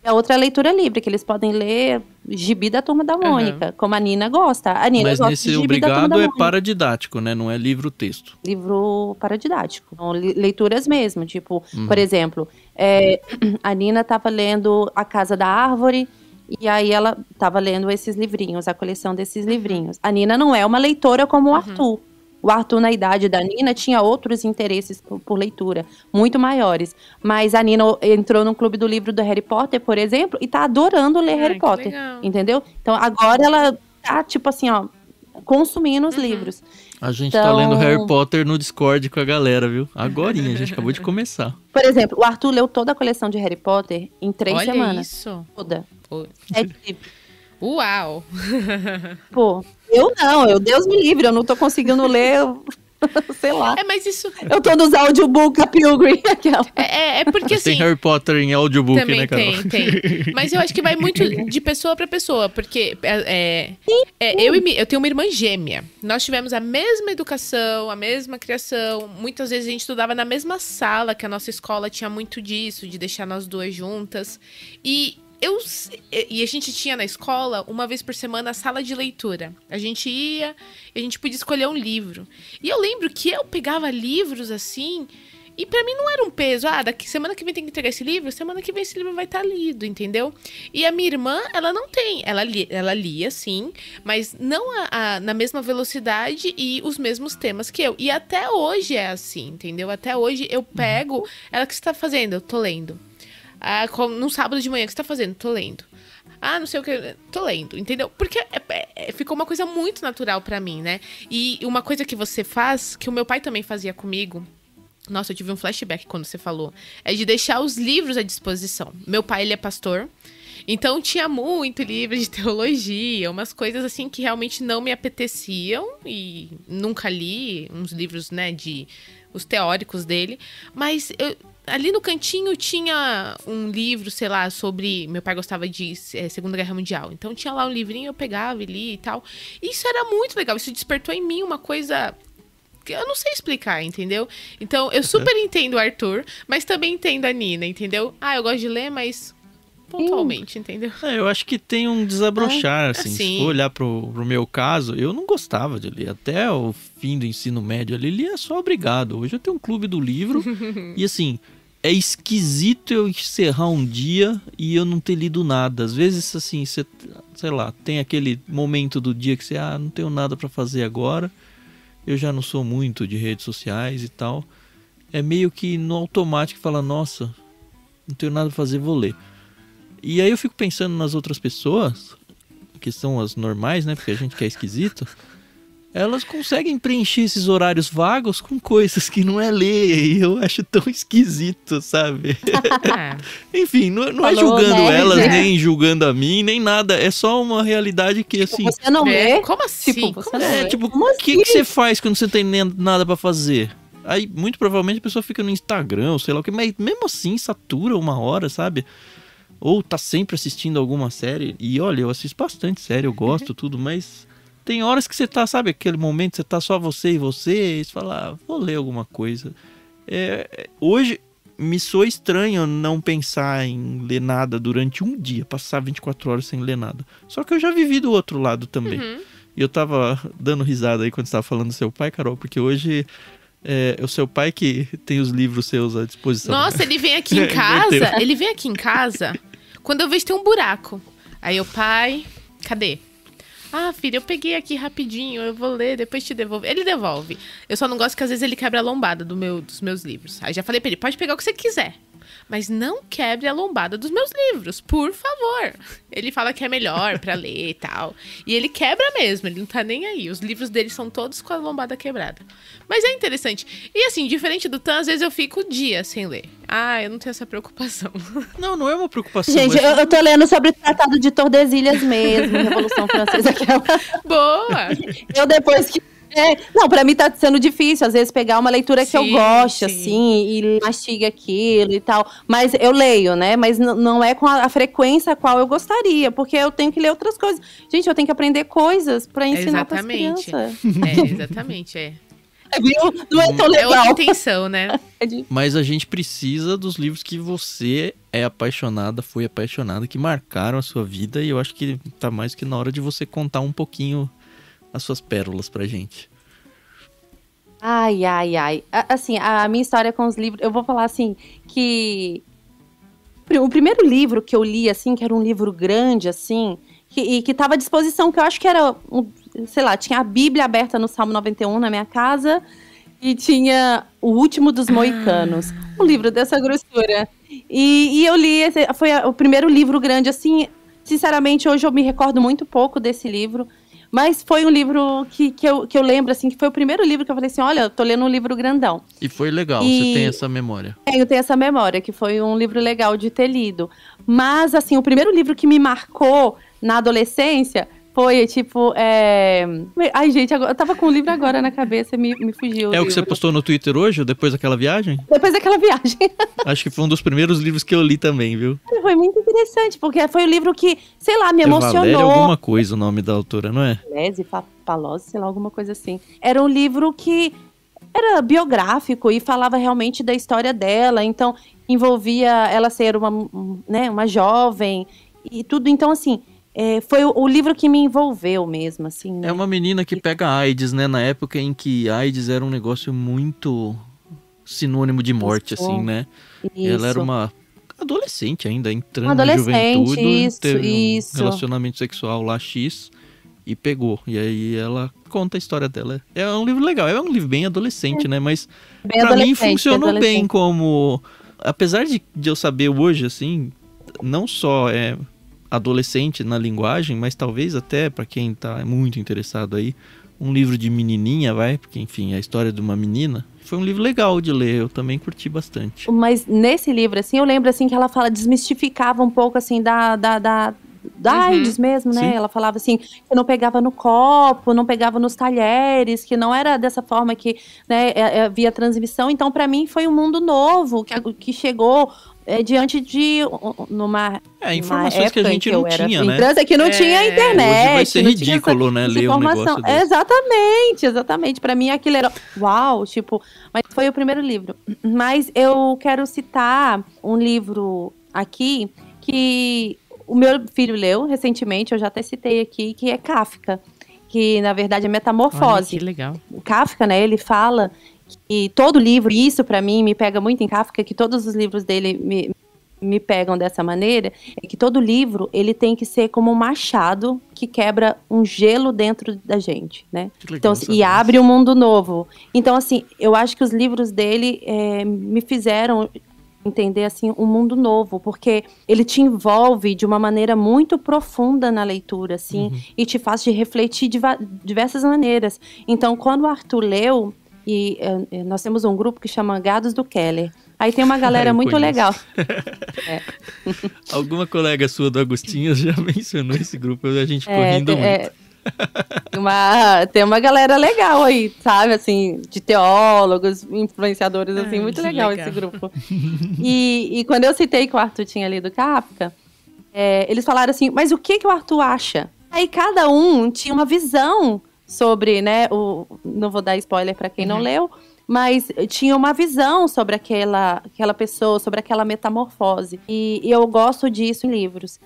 E a outra é a leitura livre, que eles podem ler gibi da Turma da Mônica, uhum. como a Nina gosta. A Nina Mas gosta nesse de obrigado é paradidático, né? Não é livro-texto. Livro paradidático. São leituras mesmo. Tipo, uhum. por exemplo, é, (clears throat) a Nina estava lendo A Casa da Árvore, e aí ela estava lendo esses livrinhos, a coleção desses uhum. livrinhos. A Nina não é uma leitora como o uhum. Arthur. O Arthur, na idade da Nina, tinha outros interesses por, por leitura, muito maiores. Mas a Nina entrou no clube do livro do Harry Potter, por exemplo, e tá adorando ler Harry Potter. Legal. Entendeu? Então agora ela tá, tipo assim, ó, consumindo os uhum. livros. A gente então... tá lendo então Harry Potter no Discord com a galera, viu? Agora a gente acabou de começar. (laughs) Por exemplo, o Arthur leu toda a coleção de Harry Potter em três Olha semanas. Isso. Toda. Uau! (laughs) Pô, eu não, eu Deus me livre, eu não tô conseguindo ler. (laughs) Sei lá. É, mas isso. Eu tô nos audiobook a Pilgrim. (laughs) Aquela. É, é, é porque assim. Tem Harry Potter em audiobook, também né, Carol? Tem, tem. Mas eu acho que vai muito de pessoa para pessoa, porque é, é, é eu, e, eu tenho uma irmã gêmea. Nós tivemos a mesma educação, a mesma criação. Muitas vezes a gente estudava na mesma sala, que a nossa escola tinha muito disso, de deixar nós duas juntas. E eu e a gente tinha na escola uma vez por semana a sala de leitura. A gente ia, a gente podia escolher um livro. E eu lembro que eu pegava livros assim, e para mim não era um peso, ah, daqui semana que vem tem que entregar esse livro, semana que vem esse livro vai estar tá lido, entendeu? E a minha irmã, ela não tem, ela li, ela lia sim, mas não a, a, na mesma velocidade e os mesmos temas que eu. E até hoje é assim, entendeu? Até hoje eu pego, ela que está fazendo, eu tô lendo. Ah, como, num sábado de manhã, o que você tá fazendo? Tô lendo. Ah, não sei o que. Tô lendo, entendeu? Porque é, é, é ficou uma coisa muito natural para mim, né? E uma coisa que você faz, que o meu pai também fazia comigo. Nossa, eu tive um flashback quando você falou. É de deixar os livros à disposição. Meu pai, ele é pastor. Então tinha muito livro de (laughs) teologia, umas coisas assim que realmente não me apeteciam e nunca li uns livros, né, de os teóricos dele, mas eu, ali no cantinho tinha um livro, sei lá, sobre. Meu pai gostava de é, Segunda Guerra Mundial. Então tinha lá um livrinho, eu pegava e lia e tal. Isso era muito legal. Isso despertou em mim uma coisa eu não sei explicar, entendeu? Então, eu uhum. super entendo o Arthur, mas também entendo a Nina, entendeu? Ah, eu gosto de ler, mas pontualmente, hum. entendeu? É, eu acho que tem um desabrochar, ah, assim. Sim. Se for olhar pro, pro meu caso, eu não gostava de ler. Até o fim do ensino médio ali, lia só obrigado. Hoje eu tenho um clube do livro (laughs) e, assim, é esquisito eu encerrar um dia e eu não ter lido nada. Às vezes, assim, você, sei lá, tem aquele momento do dia que você, ah, não tenho nada para fazer agora, eu já não sou muito de redes sociais e tal. É meio que no automático fala, nossa, não tenho nada pra fazer, vou ler. E aí eu fico pensando nas outras pessoas, que são as normais, né, porque a gente quer é esquisito elas conseguem preencher esses horários vagos com coisas que não é ler e eu acho tão esquisito, sabe? (laughs) (laughs) Enfim, não, é, não é Falou, é julgando né? elas, é. nem julgando a mim, nem nada. É só uma realidade que, assim, tipo, assim. Você não é, lê? É? Como assim? Tipo, você assim? é, tipo, o que, assim? que você faz quando você tem nada para fazer? Aí, muito provavelmente, a pessoa fica no Instagram, ou sei lá o que, mas mesmo assim, satura uma hora, sabe? Ou tá sempre assistindo alguma série. E olha, eu assisto bastante série, eu gosto, uhum. tudo, mas tem horas que você tá, sabe, aquele momento você tá só você e você, e você fala, ah, vou ler alguma coisa. É, é hoje me soa estranho não pensar em ler nada durante um dia, passar 24 horas sem ler nada. Só que eu já vivi do outro lado também. Uhum. E eu tava dando risada aí quando você tava falando do seu pai, Carol, porque hoje é, é o seu pai que tem os livros seus à disposição. Nossa, né? ele vem aqui (laughs) em casa. ele vem aqui em casa. Quando eu vejo tem um buraco. Aí o pai, cadê? Ah, filha, eu peguei aqui rapidinho, eu vou ler, depois te devolvo. Ele devolve. Eu só não gosto que às vezes ele quebra a lombada do meu, dos meus livros. Aí já falei pra ele: pode pegar o que você quiser mas não quebre a lombada dos meus livros, por favor. Ele fala que é melhor para ler e tal. E ele quebra mesmo, ele não tá nem aí. Os livros dele são todos com a lombada quebrada. Mas é interessante. E assim, diferente do Tan, às vezes eu fico dia sem ler. Ah, eu não tenho essa preocupação. (laughs) Não, não é uma preocupação. Gente, eu, eu tô lendo sobre o Tratado de Tordesilhas mesmo, Revolução Francesa. Aquela... (laughs) É Boa! eu depois que é, não, pra mim tá sendo difícil, às vezes, pegar uma leitura sim, que eu gosto, assim, e mastiga aquilo e tal. Mas eu leio, né? Mas não é com a, a, frequência a qual eu gostaria, porque eu tenho que ler outras coisas. Gente, eu tenho que aprender coisas pra ensinar exatamente. criança. É, exatamente. É, exatamente, (laughs) é. Viu? Não é tão legal. É outra intenção, né? (laughs) É Mas a gente precisa dos livros que você é apaixonada, foi apaixonada, que marcaram a sua vida. E eu acho que tá mais que na hora de você contar um pouquinho as suas pérolas pra gente. Ai, ai, ai. Assim, a minha história com os livros, eu vou falar assim, que o primeiro livro que eu li, assim, que era um livro grande, assim, que, e que estava à disposição, que eu acho que era, um, sei lá, tinha a Bíblia aberta no Salmo 91 na minha casa e tinha O Último dos Moicanos, um livro dessa grossura. E, e eu li, foi o primeiro livro grande, assim, sinceramente, hoje eu me recordo muito pouco desse livro, mas foi um livro que, que, eu, que eu lembro, assim, que foi o primeiro livro que eu falei assim: olha, eu tô lendo um livro grandão. E foi legal, e... você tem essa memória. É, eu tenho essa memória, que foi um livro legal de ter lido. Mas, assim, o primeiro livro que me marcou na adolescência foi, é tipo, é... Ai, gente, agora, eu tava com o livro agora na cabeça e me, me fugiu. é o, que livro. você postou no Twitter hoje, depois daquela viagem? Depois daquela viagem. (laughs) Acho que foi um dos primeiros livros que eu li também, viu? Foi muito interessante, porque foi o um livro que, sei lá, me emocionou. Valéria alguma coisa o nome da autora, não é? Lese, Palose, sei lá, alguma coisa assim. Era um livro que era biográfico e falava realmente da história dela, então envolvia ela ser uma, né, uma jovem e tudo. Então, assim, é, foi o, o, livro que me envolveu mesmo, assim. Né? É uma menina que pega AIDS, né? Na época em que AIDS era um negócio muito sinônimo de morte, isso. assim, né? Isso. Ela era uma adolescente ainda, entrando adolescente, na juventude, isso, teve um isso. relacionamento sexual lá X e pegou. E aí ela conta a história dela. É um livro legal, é um livro bem adolescente, é. né? Mas bem pra mim funcionou bem, bem como apesar de, de eu saber hoje assim, não só é adolescente na linguagem, mas talvez até para quem está muito interessado aí, um livro de menininha, vai, porque enfim, é a história de uma menina. Foi um livro legal de ler, eu também curti bastante. Mas nesse livro, assim, eu lembro assim que ela fala, desmistificava um pouco assim da, da, da da uhum. AIDS mesmo, né? Sim. Ela falava assim, que não pegava no copo, não pegava nos talheres, que não era dessa forma que né, é, é, havia transmissão. Então, para mim, foi um mundo novo que, que chegou é, diante de numa é, informações que a gente né? não tinha, né? Trans, é que não é, tinha internet. Hoje vai ser ridículo, essa, né? Ler um desse. Exatamente, exatamente. Para mim aquilo era uau, tipo, mas foi o primeiro livro. Mas eu quero citar um livro aqui que o meu filho leu recentemente, eu já até citei aqui, que é Kafka, que na verdade é metamorfose. Olha, que legal. O Kafka, né, ele fala que todo livro, e isso para mim me pega muito em Kafka, que todos os livros dele me, me pegam dessa maneira, é que todo livro ele tem que ser como um machado que quebra um gelo dentro da gente, né? Legal, então, assim, e abre um mundo novo. Então, assim, eu acho que os livros dele é, me fizeram entender assim um mundo novo, porque ele te envolve de uma maneira muito profunda na leitura, assim, uhum. e te faz de refletir de diversas maneiras. Então, quando o Arthur leu e eh, eh, nós temos um grupo que chama Gados do Keller. Aí tem uma (laughs) galera muito conheço. legal. (laughs) é. Alguma colega sua do Agostinho já (laughs) mencionou esse grupo, a gente é, correndo é, muito. (laughs) uma, tem uma galera legal aí, sabe? Assim, de teólogos, influenciadores, assim, Ai, ah, muito legal, legal, esse grupo. (laughs) e, e, quando eu citei que o Arthur tinha lido Kafka, é, eles falaram assim, mas o que, que o Arthur acha? Aí cada um tinha uma visão sobre, né? O, não vou dar spoiler para quem uhum. não leu, mas tinha uma visão sobre aquela, aquela pessoa, sobre aquela metamorfose. E, e eu gosto disso em livros.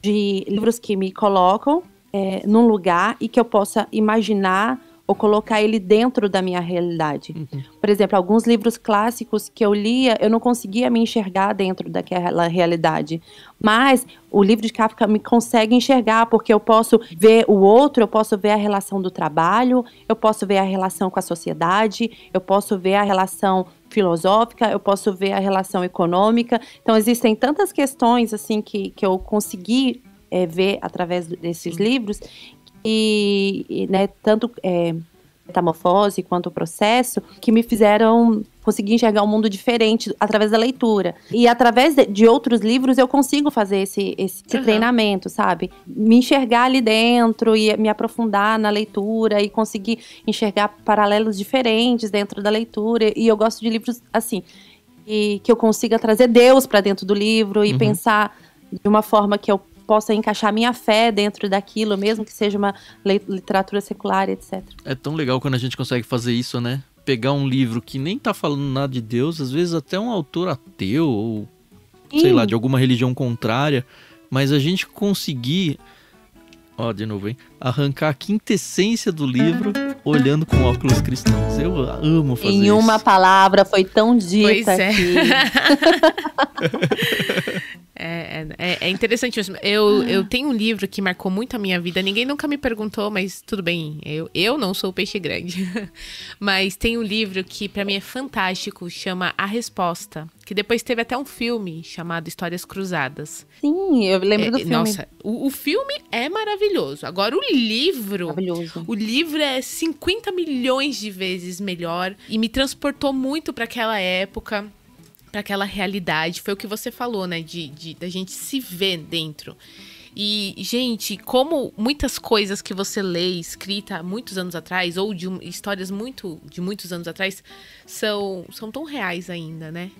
De livros que me colocam é, num lugar e que eu possa imaginar ou colocar ele dentro da minha realidade. Uhum. Por exemplo, alguns livros clássicos que eu lia, eu não conseguia me enxergar dentro daquela realidade. Mas o livro de Kafka me consegue enxergar, porque eu posso ver o outro, eu posso ver a relação do trabalho, eu posso ver a relação com a sociedade, eu posso ver a relação filosófica, eu posso ver a relação econômica. Então, existem tantas questões assim que, que eu consegui é, através desses livros e, e né, tanto é, metamorfose quanto o processo que me fizeram conseguir enxergar um mundo diferente através da leitura. E através de, de outros livros eu consigo fazer esse, esse, esse uhum. treinamento, sabe? Me enxergar ali dentro e me aprofundar na leitura e conseguir enxergar paralelos diferentes dentro da leitura. E eu gosto de livros assim, e que eu consiga trazer Deus para dentro do livro e uhum. pensar de uma forma que eu possa encaixar minha fé dentro daquilo, mesmo que seja uma literatura secular, etc. É tão legal quando a gente consegue fazer isso, né? Pegar um livro que nem tá falando nada de Deus, às vezes até um autor ateu ou Sim. sei lá, de alguma religião contrária, mas a gente conseguir ó, de novo, hein? Arrancar a quintessência do livro olhando com óculos cristãos. Eu amo fazer isso. Em uma palavra, foi tão dita pois é. (laughs) (laughs) É, é, é Eu, ah. eu tenho um livro que marcou muito a minha vida. Ninguém nunca me perguntou, mas tudo bem. Eu, eu não sou peixe grande. (laughs) mas tem um livro que para mim é fantástico, chama A Resposta. Que depois teve até um filme chamado Histórias Cruzadas. Sim, eu lembro é, do filme. Nossa, o, o, filme é maravilhoso. Agora, o livro. Maravilhoso. O livro é 50 milhões de vezes melhor e me transportou muito para aquela época para aquela realidade. Foi o que você falou, né? De, de da gente se ver dentro. E, gente, como muitas coisas que você lê escrita muitos anos atrás, ou de histórias muito de muitos anos atrás, são, são tão reais ainda, né?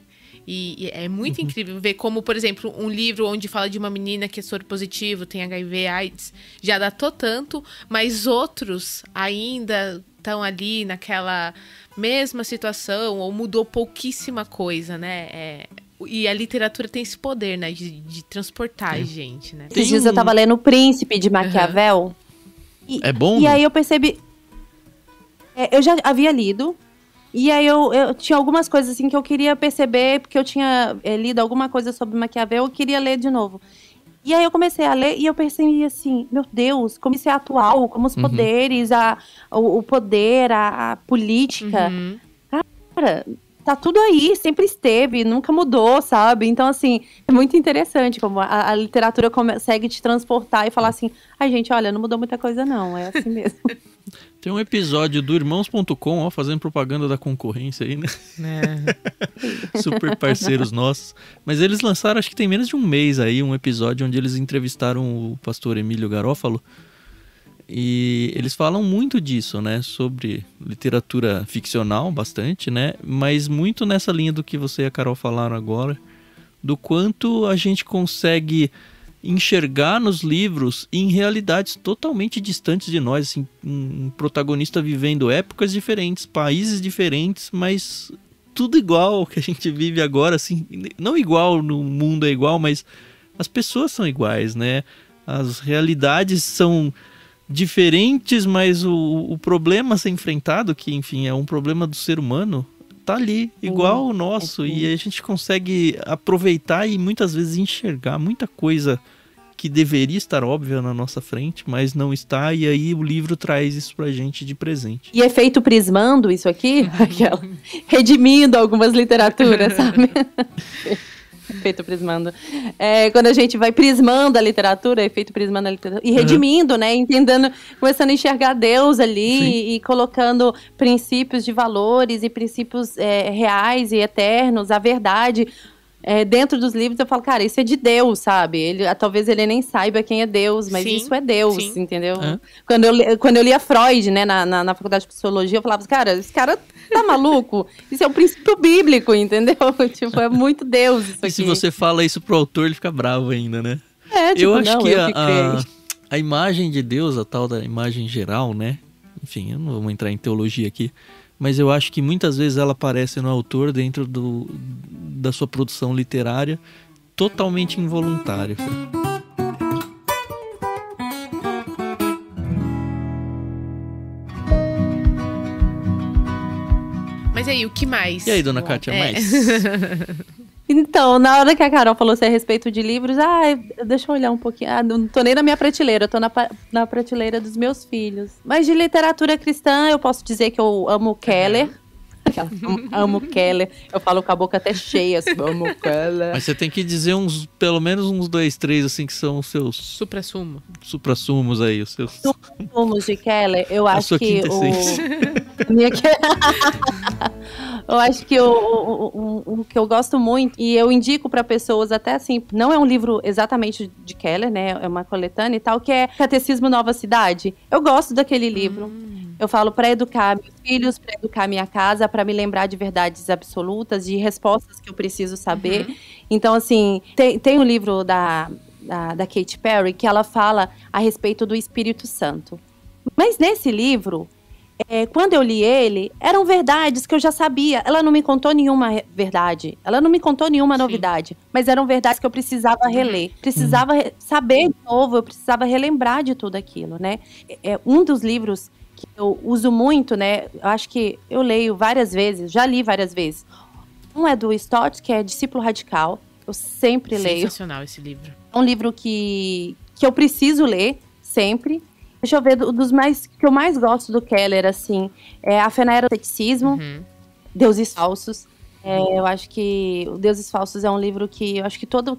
E, e é muito uhum. incrível ver como, por exemplo, um livro onde fala de uma menina que é soro positivo, tem HIV, AIDS, já datou tanto, mas outros ainda estão ali naquela mesma situação ou mudou pouquíssima coisa, né? É, e a literatura tem esse poder, né? De, de transportar a gente, né? Esses dias eu tava lendo O Príncipe de Maquiavel. Uhum. E, é bom? E né? aí eu percebi. É, eu já havia lido. E aí eu, eu, tinha algumas coisas assim que eu queria perceber, porque eu tinha é, lido alguma coisa sobre Maquiavel, eu queria ler de novo. E aí eu comecei a ler e eu pensei assim, meu Deus, como isso é atual, como os uhum. poderes, a, o, o poder, a, a política. Uhum. Cara, tá tudo aí, sempre esteve, nunca mudou, sabe? Então, assim, é muito interessante como a, a literatura consegue te transportar e falar assim: ai, gente, olha, não mudou muita coisa, não, é assim mesmo. (laughs) Tem um episódio do Irmãos.com, ó, fazendo propaganda da concorrência aí, né? É. (laughs) Super parceiros nossos. Mas eles lançaram, acho que tem menos de um mês aí, um episódio onde eles entrevistaram o pastor Emílio Garófalo e eles falam muito disso, né? Sobre literatura ficcional, bastante, né? Mas muito nessa linha do que você e a Carol falaram agora, do quanto a gente consegue enxergar nos livros em realidades totalmente distantes de nós, assim, um protagonista vivendo épocas diferentes, países diferentes, mas tudo igual que a gente vive agora, assim, não igual no mundo é igual, mas as pessoas são iguais, né? As realidades são diferentes, mas o, o problema a ser enfrentado, que enfim é um problema do ser humano, tá ali, igual uhum. o é nosso. e a gente consegue aproveitar e muitas vezes enxergar muita coisa que deveria estar óbvia na nossa frente, mas não está, e aí o livro traz isso pra gente de presente. E é feito prismando isso aqui, uhum. aquela, redimindo algumas literaturas, (laughs) sabe? (laughs) (laughs) efeito prismando. É, quando a gente vai prismando a literatura, efeito prismando a literatura, e redimindo, uhum. né? Entendendo, começando a enxergar Deus ali e, e, colocando princípios de valores e princípios é, reais e eternos, a verdade. É, dentro dos livros eu falo, cara, isso é de Deus, sabe? Ele, talvez ele nem saiba quem é Deus, mas sim, isso é Deus, sim. entendeu? Quando eu, quando eu lia Freud, né, na, na, na faculdade de psicologia, eu falava, cara, esse cara tá maluco? Isso é o um princípio bíblico, entendeu? (laughs) tipo, é muito Deus isso aqui. E se você fala isso pro autor, ele fica bravo ainda, né? É, tipo, eu acho não, que, eu a, que a, a, imagem de Deus, a tal da imagem geral, né? Enfim, eu não vou entrar em teologia aqui, mas eu acho que muitas vezes ela aparece no autor dentro do, da sua produção literária totalmente involuntária. o que mais? E aí, dona Kátia, é. mais? (laughs) Então, na hora que a Carol falou assim, a respeito de livros, ah, deixa eu olhar um pouquinho. Ah, não tô nem na minha prateleira, tô na, na prateleira dos meus filhos. Mas de literatura cristã, eu posso dizer que eu amo Keller. amo Keller. Eu falo com a boca até cheia, assim, amo Keller. Mas você tem que dizer uns, pelo menos uns dois, três, assim, que são os seus... Supra-sumo. Supra-sumos aí, os seus... Supra-sumos de Keller, eu acho que o... (laughs) eu acho que o, o, que eu gosto muito, e eu indico para pessoas, até assim, não é um livro exatamente de Keller, né? É uma coletânea e tal, que é Catecismo Nova Cidade. Eu gosto daquele livro. Hum. Eu falo para educar meus filhos, para educar minha casa, para me lembrar de verdades absolutas, de respostas que eu preciso saber. Uhum. Então, assim, tem, tem um livro da, da, da Kate Perry que ela fala a respeito do Espírito Santo. Mas nesse livro, é, quando eu li ele, eram verdades que eu já sabia. Ela não me contou nenhuma verdade. Ela não me contou nenhuma Sim. novidade. Mas eram verdades que eu precisava uhum. reler. Precisava saber de novo, eu precisava relembrar de tudo aquilo, né? É, é, um dos livros que eu uso muito, né? Eu acho que eu leio várias vezes, já li várias vezes. Um é do Stott, que é Discípulo Radical. Eu sempre leio. Sensacional esse livro. É um livro que, que eu preciso ler sempre. Deixa eu ver, do, dos mais que eu mais gosto do Keller, assim, é a Fenera Ceticismo, uhum. Deuses Falsos. É, eu acho que o Deuses Falsos é um livro que eu acho que todo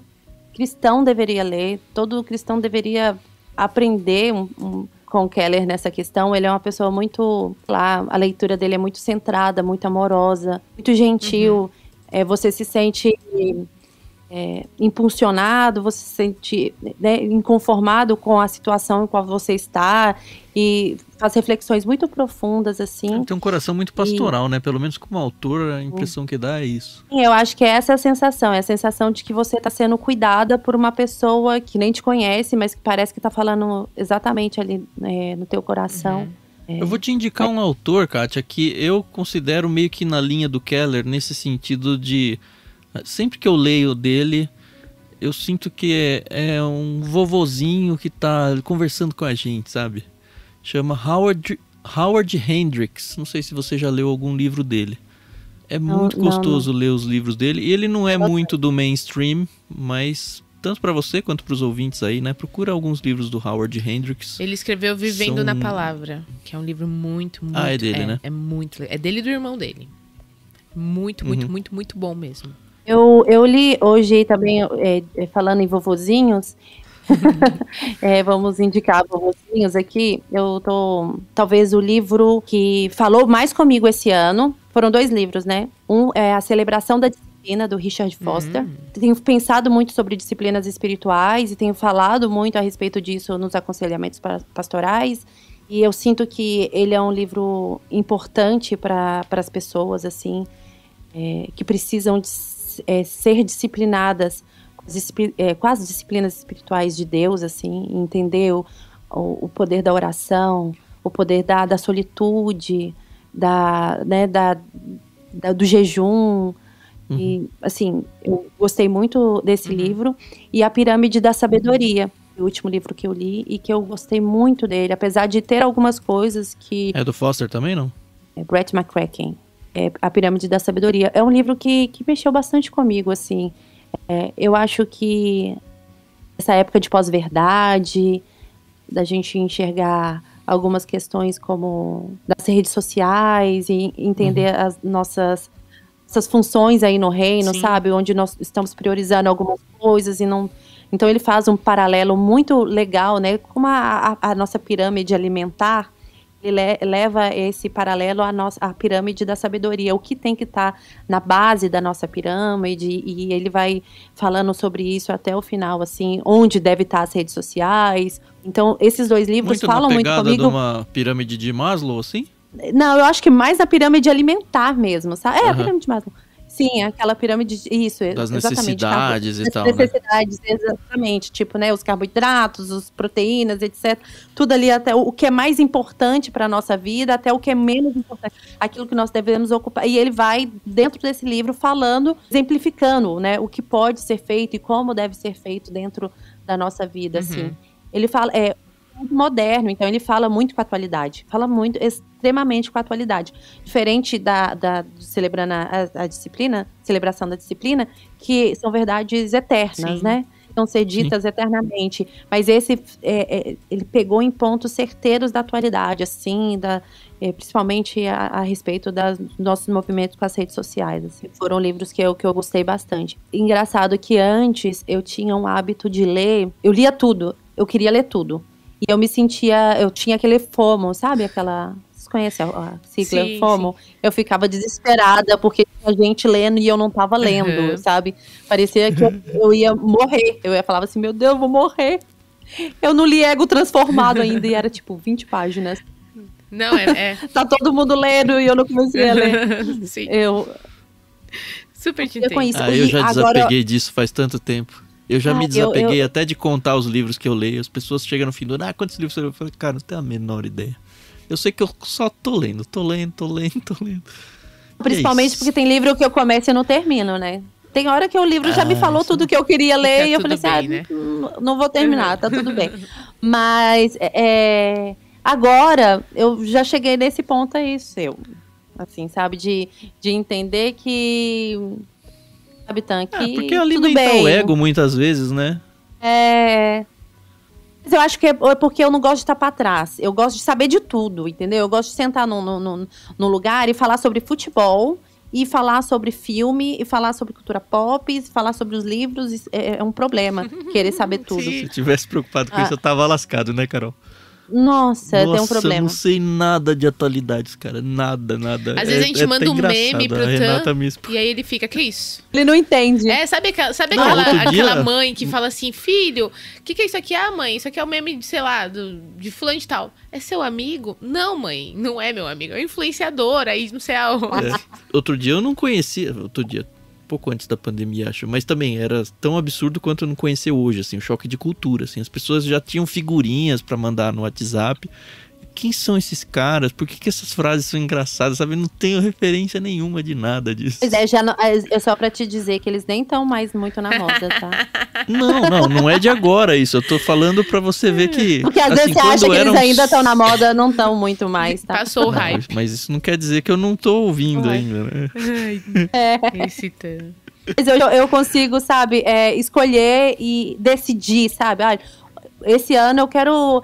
cristão deveria ler, todo cristão deveria aprender um, um, com o Keller nessa questão. Ele é uma pessoa muito. lá, a leitura dele é muito centrada, muito amorosa, muito gentil. Uhum. É, você se sente é, impulsionado, você se sente né, inconformado com a situação em qual você está e faz reflexões muito profundas assim. Tem um coração muito pastoral, e... né? Pelo menos como autor, a impressão que dá é isso. Eu acho que essa é a sensação, é a sensação de que você está sendo cuidada por uma pessoa que nem te conhece, mas que parece que está falando exatamente ali né, no teu coração. Uhum. É. Eu vou te indicar um autor, Kátia, que eu considero meio que na linha do Keller, nesse sentido de Sempre que eu leio dele, eu sinto que é, é um vovozinho que está conversando com a gente, sabe? Chama Howard, Howard Hendricks. Não sei se você já leu algum livro dele. É muito não, gostoso não, não. ler os livros dele. E ele não é muito do mainstream, mas tanto para você quanto para os ouvintes aí, né? Procura alguns livros do Howard Hendricks. Ele escreveu Vivendo São... na Palavra, que é um livro muito, muito. Ah, é dele, é, né? É muito. É dele e do irmão dele. Muito, muito, uhum. muito, muito bom mesmo. Eu, eu li hoje também, é, é falando em vovozinhos, (laughs) é, vamos indicar vovozinhos aqui. Eu tô. Talvez o livro que falou mais comigo esse ano. Foram dois livros, né? Um é A Celebração da Disciplina, do Richard Foster. Uhum. Tenho pensado muito sobre disciplinas espirituais e tenho falado muito a respeito disso nos aconselhamentos pastorais. E eu sinto que ele é um livro importante para as pessoas, assim, é, que precisam de é, ser disciplinadas é, com as disciplinas espirituais de Deus, assim, entender o, o poder da oração, o poder da, da solitude, da, né, da, da do jejum, e, uhum. assim, eu gostei muito desse uhum. livro. E A Pirâmide da Sabedoria, o último livro que eu li e que eu gostei muito dele, apesar de ter algumas coisas que. É do Foster também, não? É Brett McCracken é, A Pirâmide da Sabedoria. É um livro que, que mexeu bastante comigo, assim. É, eu acho que essa época de pós-verdade, da gente enxergar algumas questões como das redes sociais e entender uhum. as nossas essas funções aí no reino, Sim. sabe, onde nós estamos priorizando algumas coisas e não então ele faz um paralelo muito legal, né, com a, a, a nossa pirâmide alimentar, ele leva esse paralelo à nossa à pirâmide da sabedoria, o que tem que estar tá na base da nossa pirâmide, e ele vai falando sobre isso até o final, assim, onde deve estar tá as redes sociais. Então, esses dois livros muito falam muito comigo. De uma pirâmide de Maslow, assim? Não, eu acho que mais a pirâmide alimentar mesmo, sabe? É, uhum. a pirâmide de Maslow. Sim, aquela pirâmide, isso, das necessidades e das né? necessidades, né? exatamente. Tipo, né, os carboidratos, as proteínas, etc. Tudo ali, até o que é mais importante para a nossa vida, até o que é menos importante. Aquilo que nós devemos ocupar. E ele vai, dentro desse livro, falando, exemplificando, né, o que pode ser feito e como deve ser feito dentro da nossa vida, uhum. assim. Ele fala, é, muito moderno, então ele fala muito com a atualidade. Fala muito, extremamente com a atualidade. Diferente da, da celebrando a, a, disciplina, celebração da disciplina, que são verdades eternas, Sim. né? Vão ser ditas Sim. eternamente. Mas esse, é, é, ele pegou em pontos certeiros da atualidade, assim, da, é, principalmente a, a respeito dos nossos movimentos com as redes sociais. Assim. Foram livros que eu, que eu gostei bastante. Engraçado que antes eu tinha um hábito de ler, eu lia tudo, eu queria ler tudo. E eu me sentia, eu tinha aquele FOMO, sabe? Aquela. Vocês conhecem a, sigla sim, FOMO? Sim. Eu ficava desesperada porque tinha gente lendo e eu não tava lendo, uhum. sabe? Parecia que eu, eu, ia morrer. Eu ia falava assim, meu Deus, eu vou morrer. Eu não li ego transformado ainda, e era tipo 20 páginas. Não, é. é. (laughs) tá todo mundo lendo e eu não comecei a ler. (laughs) Sim. Eu. Super te entendo. Ah, eu já desapeguei agora... disso faz tanto tempo. Eu já ah, me desapeguei eu, eu... até de contar os livros que eu leio. As pessoas chegam no fim do ano, ah, quantos livros você leu? Eu falei, cara, não tenho a menor ideia. Eu sei que eu só tô lendo, tô lendo, tô lendo, tô lendo. É Principalmente é porque tem livro que eu começo e não termino, né? Tem hora que o livro ah, já me ah, falou tudo que eu queria ler e eu falei assim, ah, bem, ah, né? não, vou terminar, tá tudo bem. Mas é, é agora eu já cheguei nesse ponto aí é seu, assim, sabe? De, de entender que sabe, ali Que é, porque bem. o ego muitas vezes, né? É. Mas eu acho que é, é porque eu não gosto de estar para trás. Eu gosto de saber de tudo, entendeu? Eu gosto de sentar no no lugar e falar sobre futebol e falar sobre filme, e falar sobre cultura pop, e falar sobre os livros, é, é, um problema (laughs) querer saber tudo. Se eu tivesse preocupado com ah. isso, eu tava lascado, né, Carol? Nossa, Nossa, tem um problema. Eu não sei nada de atualidades, cara. Nada, nada. Às é, vezes a gente é manda um meme pro Tan me... e aí ele fica, que é isso? Ele não entende. É, sabe, sabe não, aquela, aquela mãe que fala assim, filho, o que, que é isso aqui? Ah, mãe, isso aqui é o um meme, de, sei lá, do, de fulano de tal. É seu amigo? Não, mãe, não é meu amigo. É influenciador, aí não sei aonde. É. Outro dia eu não conhecia, outro dia, pouco antes da pandemia, acho. Mas também era tão absurdo quanto eu não conhecer hoje, assim, o choque de cultura, assim. As pessoas já tinham figurinhas para mandar no WhatsApp quem são esses caras? Por que, que essas frases são engraçadas? Sabe, não tenho referência nenhuma de nada disso. Pois é, já não, é só pra te dizer que eles nem estão mais muito na moda, tá? (laughs) não, não, não é de agora isso. Eu tô falando pra você ver que. Porque às assim, vezes você acha que eram... eles ainda estão na moda, não estão muito mais, tá? Passou o hype. Mas, isso não quer dizer que eu não tô ouvindo ainda, né? Ai, é. Mas eu, eu consigo, sabe, é, escolher e decidir, sabe? Ah, esse ano eu quero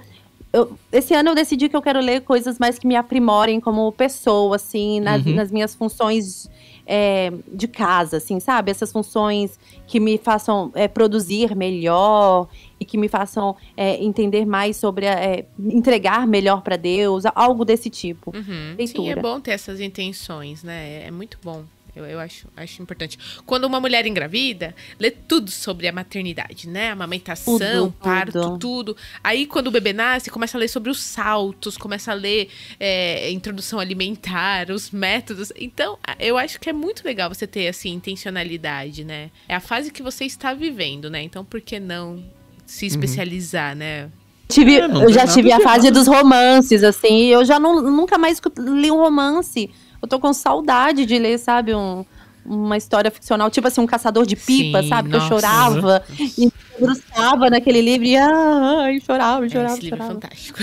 eu, esse ano eu decidi que eu quero ler coisas mais que me aprimorem como pessoa, assim, nas, uhum. nas minhas funções é, de casa, assim, sabe? Essas funções que me façam é, produzir melhor e que me façam é, entender mais sobre é, entregar melhor para Deus, algo desse tipo. Uhum. Leitura. Sim, é bom ter essas intenções, né? É muito bom. Eu, eu acho, acho importante. Quando uma mulher engravida, lê tudo sobre a maternidade, né? Amamentação, tudo, parto, tudo. tudo. Aí, quando o bebê nasce, começa a ler sobre os saltos, começa a ler é, introdução alimentar, os métodos. Então, eu acho que é muito legal você ter, assim, intencionalidade, né? É a fase que você está vivendo, né? Então, por que não se uhum. especializar, uhum. né? Tive, é, eu já tive a fase dos romances, assim, eu já não, nunca mais li um romance eu tô com saudade de ler, sabe, um, uma história ficcional, tipo assim, um caçador de pipa, Sim, sabe? Que eu chorava e me naquele livro e ah, chorava, chorava. É, esse livro é fantástico.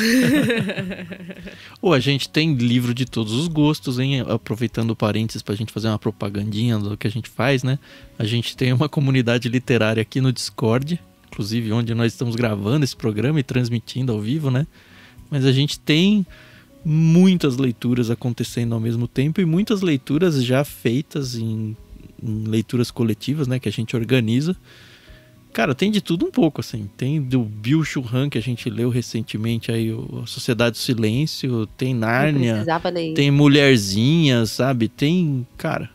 Ou (laughs) a gente tem livro de todos os gostos, hein? Aproveitando o parênteses pra gente fazer uma propagandinha do que a gente faz, né? A gente tem uma comunidade literária aqui no Discord, inclusive onde nós estamos gravando esse programa e transmitindo ao vivo, né? Mas a gente tem muitas leituras acontecendo ao mesmo tempo e muitas leituras já feitas em, em leituras coletivas, né, que a gente organiza. Cara, tem de tudo um pouco, assim. Tem do Bill Churran, que a gente leu recentemente aí, o Sociedade do Silêncio, tem Nárnia, tem Mulherzinha, sabe? Tem, cara,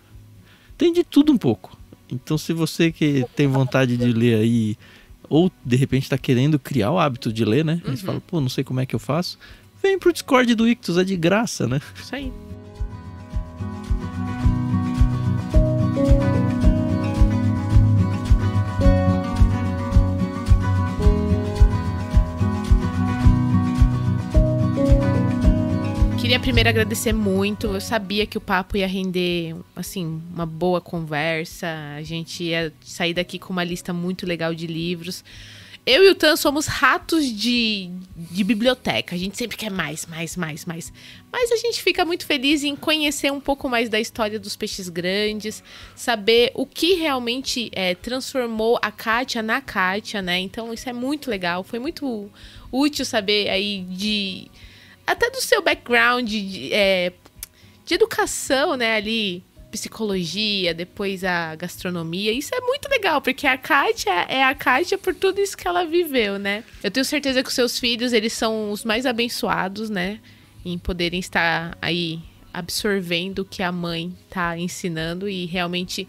tem de tudo um pouco. Então, se você que tem vontade de ler aí, ou de repente está querendo criar o hábito de ler, né? Uhum. Aí você uhum. fala, pô, não sei como é que eu faço. Vem pro Discord do Ictus, é de graça, né? Isso aí. queria primeiro agradecer muito. Eu sabia que o papo ia render, assim, uma boa conversa. A gente ia sair daqui com uma lista muito legal de livros. Eu e o Tan somos ratos de, de biblioteca. A gente sempre quer mais, mais, mais, mais. Mas a gente fica muito feliz em conhecer um pouco mais da história dos peixes grandes, saber o que realmente é, transformou a Kátia na Kátia, né? Então isso é muito legal. Foi muito útil saber aí de. Até do seu background de, é, de educação, né, ali psicologia, depois a gastronomia. Isso é muito legal, porque a Kátia é a Kátia por tudo isso que ela viveu, né? Eu tenho certeza que os seus filhos, eles são os mais abençoados, né? Em poderem estar aí absorvendo o que a mãe tá ensinando e realmente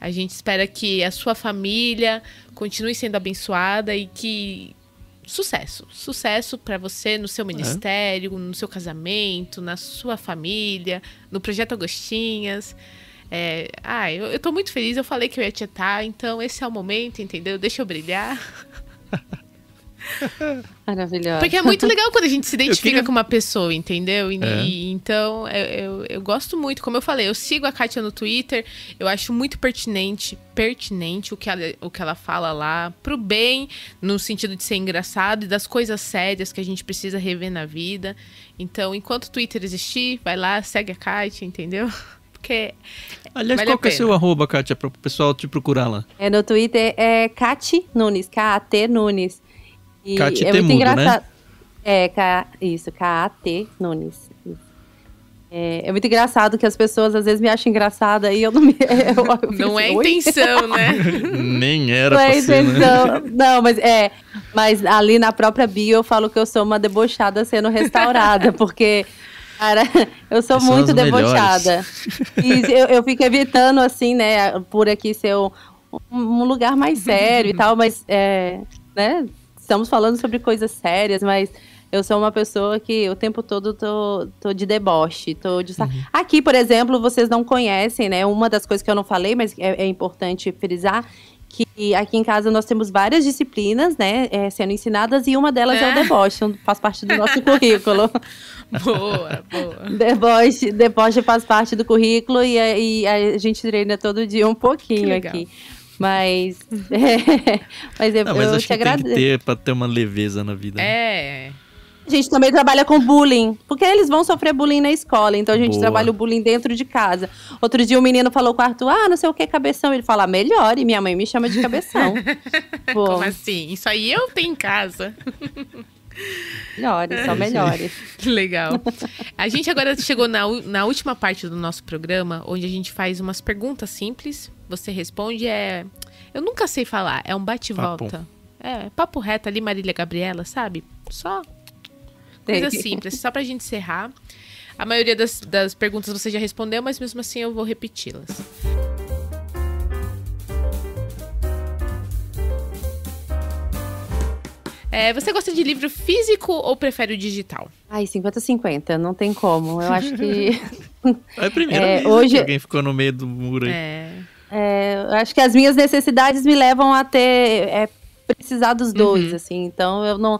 a gente espera que a sua família continue sendo abençoada e que sucesso, sucesso para você no seu é. ministério, é. no seu casamento, na sua família, no projeto Agostinhas. É, ah, eu, eu tô muito feliz, eu falei que eu ia tietar, então esse é o momento, entendeu? Deixa eu brilhar. (laughs) Maravilhosa. Porque é muito legal quando a gente se identifica queria... com uma pessoa, entendeu? E, é. e, então, eu, eu, gosto muito. Como eu falei, eu sigo a Kátia no Twitter. Eu acho muito pertinente, pertinente o que ela, o que ela fala lá. Pro bem, no sentido de ser engraçado e das coisas sérias que a gente precisa rever na vida. Então, enquanto o Twitter existir, vai lá, segue a Kátia, entendeu? porque. Aliás, vale qual que é seu arroba, Kátia, para o pessoal te procurar lá? É no Twitter, é Cati Nunes, K-A-T Nunes. E Cati é muito né? engraçado. Né? É, K, isso, K-A-T Nunes. É, é, muito engraçado que as pessoas às vezes me acham engraçada e eu não me. (laughs) Eu, eu assim, não é intenção, né? (laughs) Nem (laughs) era não é ser, né? intenção. Né? Não, mas é. Mas ali na própria bio eu falo que eu sou uma debochada sendo restaurada, porque Cara, (laughs) eu sou muito debochada. (laughs) E eu, eu fico evitando, assim, né, por aqui ser um, um lugar mais sério e tal, mas, é, né, estamos falando sobre coisas sérias, mas eu sou uma pessoa que o tempo todo tô, tô de deboche, tô de... Uhum. Aqui, por exemplo, vocês não conhecem, né? Uma das coisas que eu não falei, mas é, é importante frisar, que aqui em casa nós temos várias disciplinas, né, é, sendo ensinadas e uma delas é, é o deboche, faz parte do nosso (laughs) currículo. Boa, boa. Deboche, deboche faz parte do currículo e a, e a gente treina todo dia um pouquinho aqui. Mas, (laughs) (laughs) é, mas, eu, Não, mas eu acho te agradeço. Tem que ter pra ter uma leveza na vida. Né? É. Né? gente também trabalha com bullying, porque eles vão sofrer bullying na escola, então a gente Boa. trabalha o bullying dentro de casa. Outro dia um menino falou com o Arthur, ah, não sei o que, cabeção. Ele fala, melhor, e minha mãe me chama de cabeção. (laughs) Como assim? Isso aí eu tenho em casa. Melhores, são (laughs) melhores. Que legal. A gente agora chegou na, na última parte do nosso programa, onde a gente faz umas perguntas simples. Você responde, é. Eu nunca sei falar, é um bate-volta. É, papo reto ali, Marília Gabriela, sabe? Só Coisa simples, só pra gente encerrar. A maioria das, das perguntas você já respondeu, mas mesmo assim eu vou repeti-las. É, você gosta de livro físico ou prefere o digital? Ai, 50-50, não tem como. Eu acho que. (laughs) é a primeira é, né? hoje... que alguém ficou no meio do muro aí. É. é eu acho que as minhas necessidades me levam a ter. É, precisar dos dois, uhum. assim. Então eu não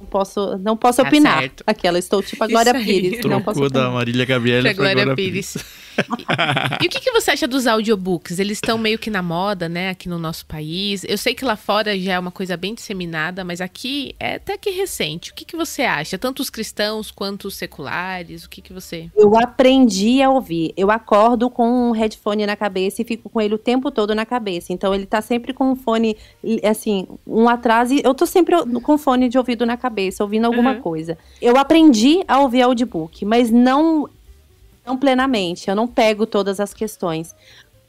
não posso, não posso tá opinar. Certo. Aquela, estou tipo a Glória Pires. Trocou não posso da Marília Gabriela pra Glória, Glória Pires. Pires. e, e o que, que você acha dos audiobooks? Eles estão meio que na moda, né, aqui no nosso país. Eu sei que lá fora já é uma coisa bem disseminada, mas aqui é até que recente. O que, que você acha? Tanto os cristãos quanto os seculares? O que, que você... Eu aprendi a ouvir. Eu acordo com um headphone na cabeça e fico com ele o tempo todo na cabeça. Então, ele tá sempre com um fone, assim, um atrás e eu tô sempre com um fone de ouvido na cabeça cabeça, ouvindo alguma uhum. coisa. Eu aprendi a ouvir audiobook, mas não, não plenamente. Eu não pego todas as questões.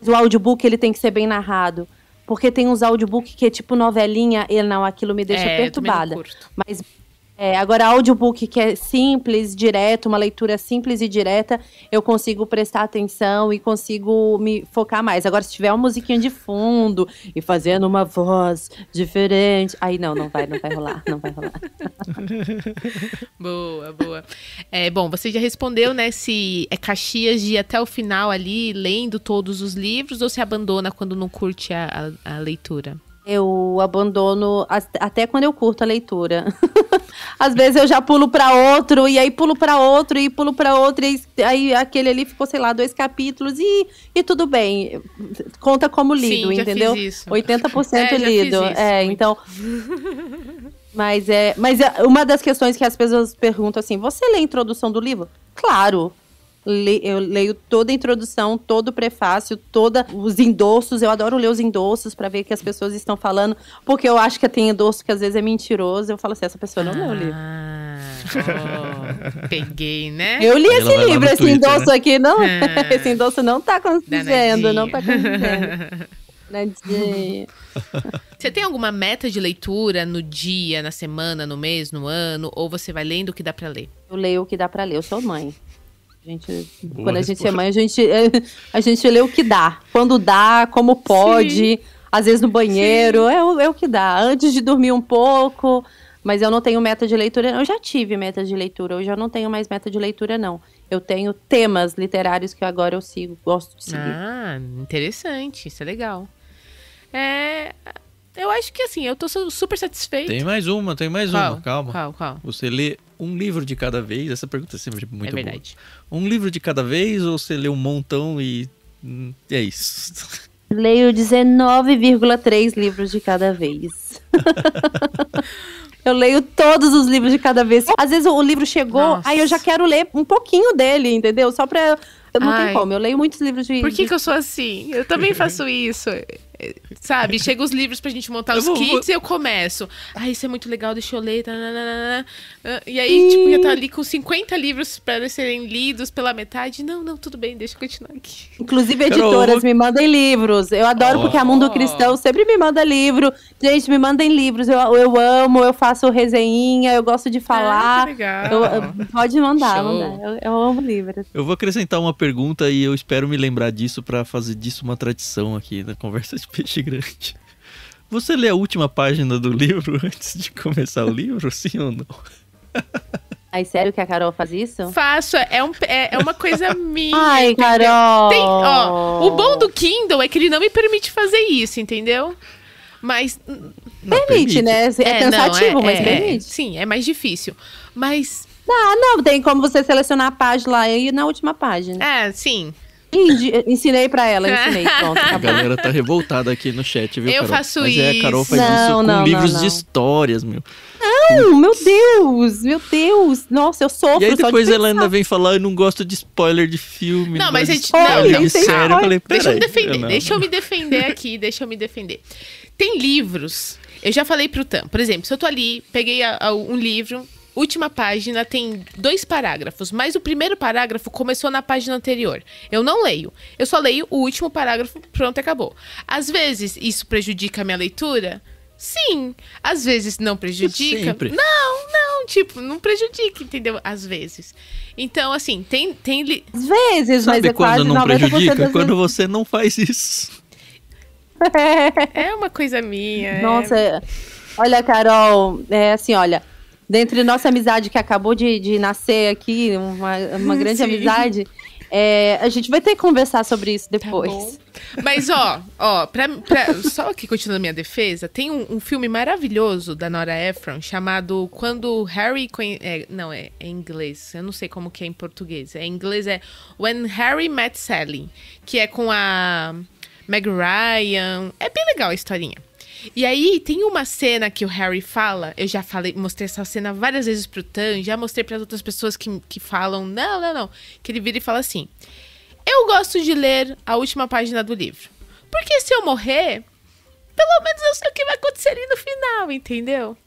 O audiobook ele tem que ser bem narrado. Porque tem uns audiobook que é tipo novelinha, e não, aquilo me deixa é, perturbada. Mas é, agora, audiobook que é simples, direto, uma leitura simples e direta, eu consigo prestar atenção e consigo me focar mais. Agora, se tiver uma musiquinha de fundo e fazendo uma voz diferente, aí não, não vai, não vai rolar, não vai rolar. (laughs) boa, boa. É, bom, você já respondeu, né, se é Caxias de ir até o final ali, lendo todos os livros, ou se abandona quando não curte a, a, a leitura? Eu abandono até quando eu curto a leitura. (laughs) Às vezes eu já pulo para outro e aí pulo para outro e pulo para outro e aí aquele ali ficou, sei lá, dois capítulos e, e tudo bem. Conta como lido, Sim, entendeu? Fiz isso. 80% é, lido. é, muito. então Mas é, mas é uma das questões que as pessoas perguntam assim: "Você lê a introdução do livro?" Claro eu leio toda a introdução, todo o prefácio, toda os endossos. Eu adoro ler os endossos para ver o que as pessoas estão falando, porque eu acho que tem endosso que às vezes é mentiroso. Eu falo assim, essa pessoa não ah, leu o livro. Oh, peguei, né? Eu li esse livro, esse Twitter, endosso né? aqui não, ah, (laughs) esse endosso não tá acontecendo. não tá condizendo. (laughs) Nadinha. Você tem alguma meta de leitura no dia, na semana, no mês, no ano? Ou você vai lendo o que dá para ler? Eu leio o que dá para ler. Eu sou mãe gente, quando a gente é mãe, a gente, (laughs) a gente lê o que dá. Quando dá, como pode, Sim. às vezes no banheiro, é o, é o que dá. Antes de dormir um pouco, mas eu não tenho meta de leitura. Eu já tive meta de leitura, hoje eu não tenho mais meta de leitura, não. Eu tenho temas literários que agora eu sigo, gosto de seguir. Ah, interessante, isso é legal. É, eu acho que assim, eu tô super satisfeito. Tem mais uma, tem mais Qual? uma, calma. Qual, qual? Você lê um livro de cada vez? Essa pergunta é sempre muito é boa. Um livro de cada vez ou você lê um montão e hum, é isso? Leio 19,3 livros de cada vez. (laughs) eu leio todos os livros de cada vez. Às vezes o livro chegou, Nossa. aí eu já quero ler um pouquinho dele, entendeu? Só pra. Eu não Ai. tem como, eu leio muitos livros de. Por que, de... que eu sou assim? Eu também faço isso sabe, chega os livros pra gente montar os kits e eu começo. Ah, isso é muito legal, deixa eu ler. Tananana. E aí, tipo, já tá ali com 50 livros para serem lidos pela metade. Não, não, tudo bem, deixa eu continuar aqui. Inclusive, editoras, me mandem livros. Eu adoro oh. porque a Mundo Cristão sempre me manda livro. Gente, me mandem livros. Eu, eu amo, eu faço resenha, eu gosto de ah, falar. Ah, legal. Eu, pode mandar, Eu, eu amo livros. Eu vou acrescentar uma pergunta e eu espero me lembrar disso para fazer disso uma tradição aqui na conversa de Peixe grande. Você lê a última página do livro (laughs) antes de começar o livro, sim ou não? (laughs) Ai, sério que a Carol faz isso? Faço, é, é um, é, é uma coisa (laughs) minha. Ai, Carol! Tem, ó, o bom do Kindle é que ele não me permite fazer isso, entendeu? Mas. Hum, não, permite, permite, né? É, é cansativo, não, é, mas é, permite. Sim, é mais difícil. Mas. Ah, não, tem como você selecionar a página lá e na última página. É, sim, ensinei pra ela, ensinei. (laughs) Pronto, a galera tá revoltada aqui no chat, viu, Eu Carol? faço Mas isso. É, a Carol faz não, isso com não, livros não, de histórias, meu. Não, meu Deus, meu Deus. Nossa, eu sofro. E aí depois de ela ainda vem falar, eu não gosto de spoiler de filme. Não, mas a gente. Não, não, de série. Eu falei, deixa eu me defender, eu deixa eu me defender aqui, deixa eu me defender. Tem livros. Eu já falei pro Tam, por exemplo, se eu tô ali, peguei a, a, um livro, última página tem dois parágrafos, mas o primeiro parágrafo começou na página anterior. Eu não leio, eu só leio o último parágrafo, pronto, acabou. Às vezes isso prejudica a minha leitura? Sim. Às vezes não prejudica? Sempre. Não, não, tipo, não prejudica, entendeu? Às vezes. Então, assim, tem. tem li... Às vezes, Sabe mas é quando não prejudica? Quando vezes... você não faz isso. É uma coisa minha. É. Nossa, é... olha, Carol, é assim, olha dentre nossa amizade que acabou de, de nascer aqui, uma, uma (laughs) grande Sim. amizade. É, a gente vai ter que conversar sobre isso tá depois. Tá Mas, ó, ó, pra, pra, só aqui continuando minha defesa, tem um, um, filme maravilhoso da Nora Ephron chamado Quando Harry. Conhe... É, não, é, é, em inglês. Eu não sei como que é em português. É, em inglês é When Harry Met Sally, que é com a Meg Ryan. É bem legal a historinha. E aí tem uma cena que o Harry fala, eu já falei, mostrei essa cena várias vezes pro Tan, já mostrei para outras pessoas que, que falam, não, não, não, que ele vira e fala assim: "Eu gosto de ler a última página do livro. Porque se eu morrer, pelo menos eu sei o que vai acontecer ali no final, entendeu?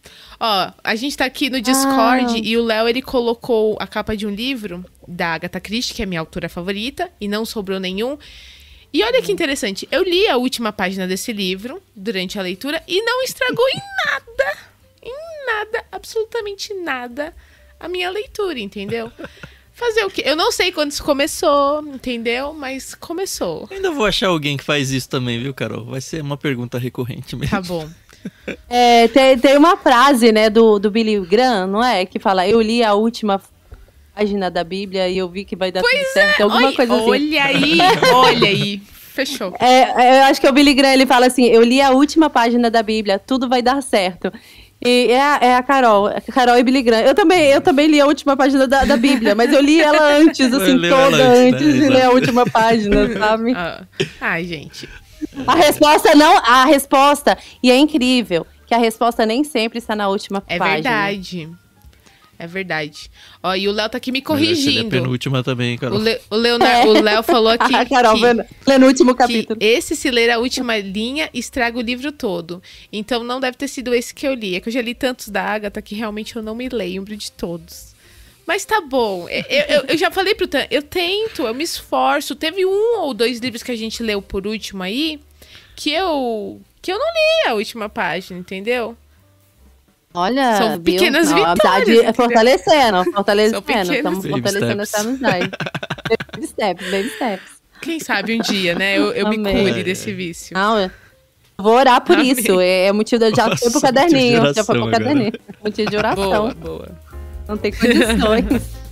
Ó, a gente tá aqui no Discord ah. e o Léo ele colocou a capa de um livro da Agatha Christie, que é minha autora favorita, e não sobrou nenhum. E olha que uhum. interessante, eu li a última página desse livro durante a leitura e não estragou em nada, em nada, absolutamente nada, a minha leitura, entendeu? (laughs) Fazer o quê? Eu não sei quando isso começou, entendeu? Mas começou. Ainda vou achar alguém que faz isso também, viu, Carol? Vai ser uma pergunta recorrente mesmo. Tá bom. (laughs) É, tem, tem uma frase, né, do, do Billy Graham, não é? Que fala, eu li a última página da Bíblia e eu vi que vai dar pois tudo certo, é. alguma Oi, coisa assim. Olha aí, olha aí. Fechou. É, é, eu acho que o Billy Graham ele fala assim: eu li a última página da Bíblia, tudo vai dar certo. E é a, é a Carol, Carol e Billy Graham. Eu também, eu também li a última página da, da Bíblia, mas eu li ela antes, (laughs) assim, toda antes, antes né? de ler a última página, (laughs) sabe? Ah. Ai, gente. A resposta não, a resposta, e é incrível, que a resposta nem sempre está na última é página. É verdade. É verdade. Ó, e o Léo tá aqui me corrigindo. Mas é penúltima também, Carol. O, Le, o, Leonardo, é. o Léo falou aqui. (laughs) ah, Carol, que, penúltimo capítulo. Que esse, se ler é a última linha, estraga o livro todo. Então não deve ter sido esse que eu li. É que eu já li tantos da Agatha que realmente eu não me lembro de todos. Mas tá bom. É, eu, eu, eu já falei pro Tan, eu tento, eu me esforço. Teve um ou dois livros que a gente leu por último aí que eu. que eu não li a última página, entendeu? Olha, são pequenas vitórias. a amizade é fortalecendo, fortalecendo. Estamos fortalecendo essa amizade. baby steps, baby steps. Quem sabe um dia, né? Eu, eu me cure desse vício. Não, eu vou orar por isso. É, é, motivo de já foi pro caderninho. Já foi pro caderninho. Motivo de oração. Boa, boa. Não tem condições. (laughs)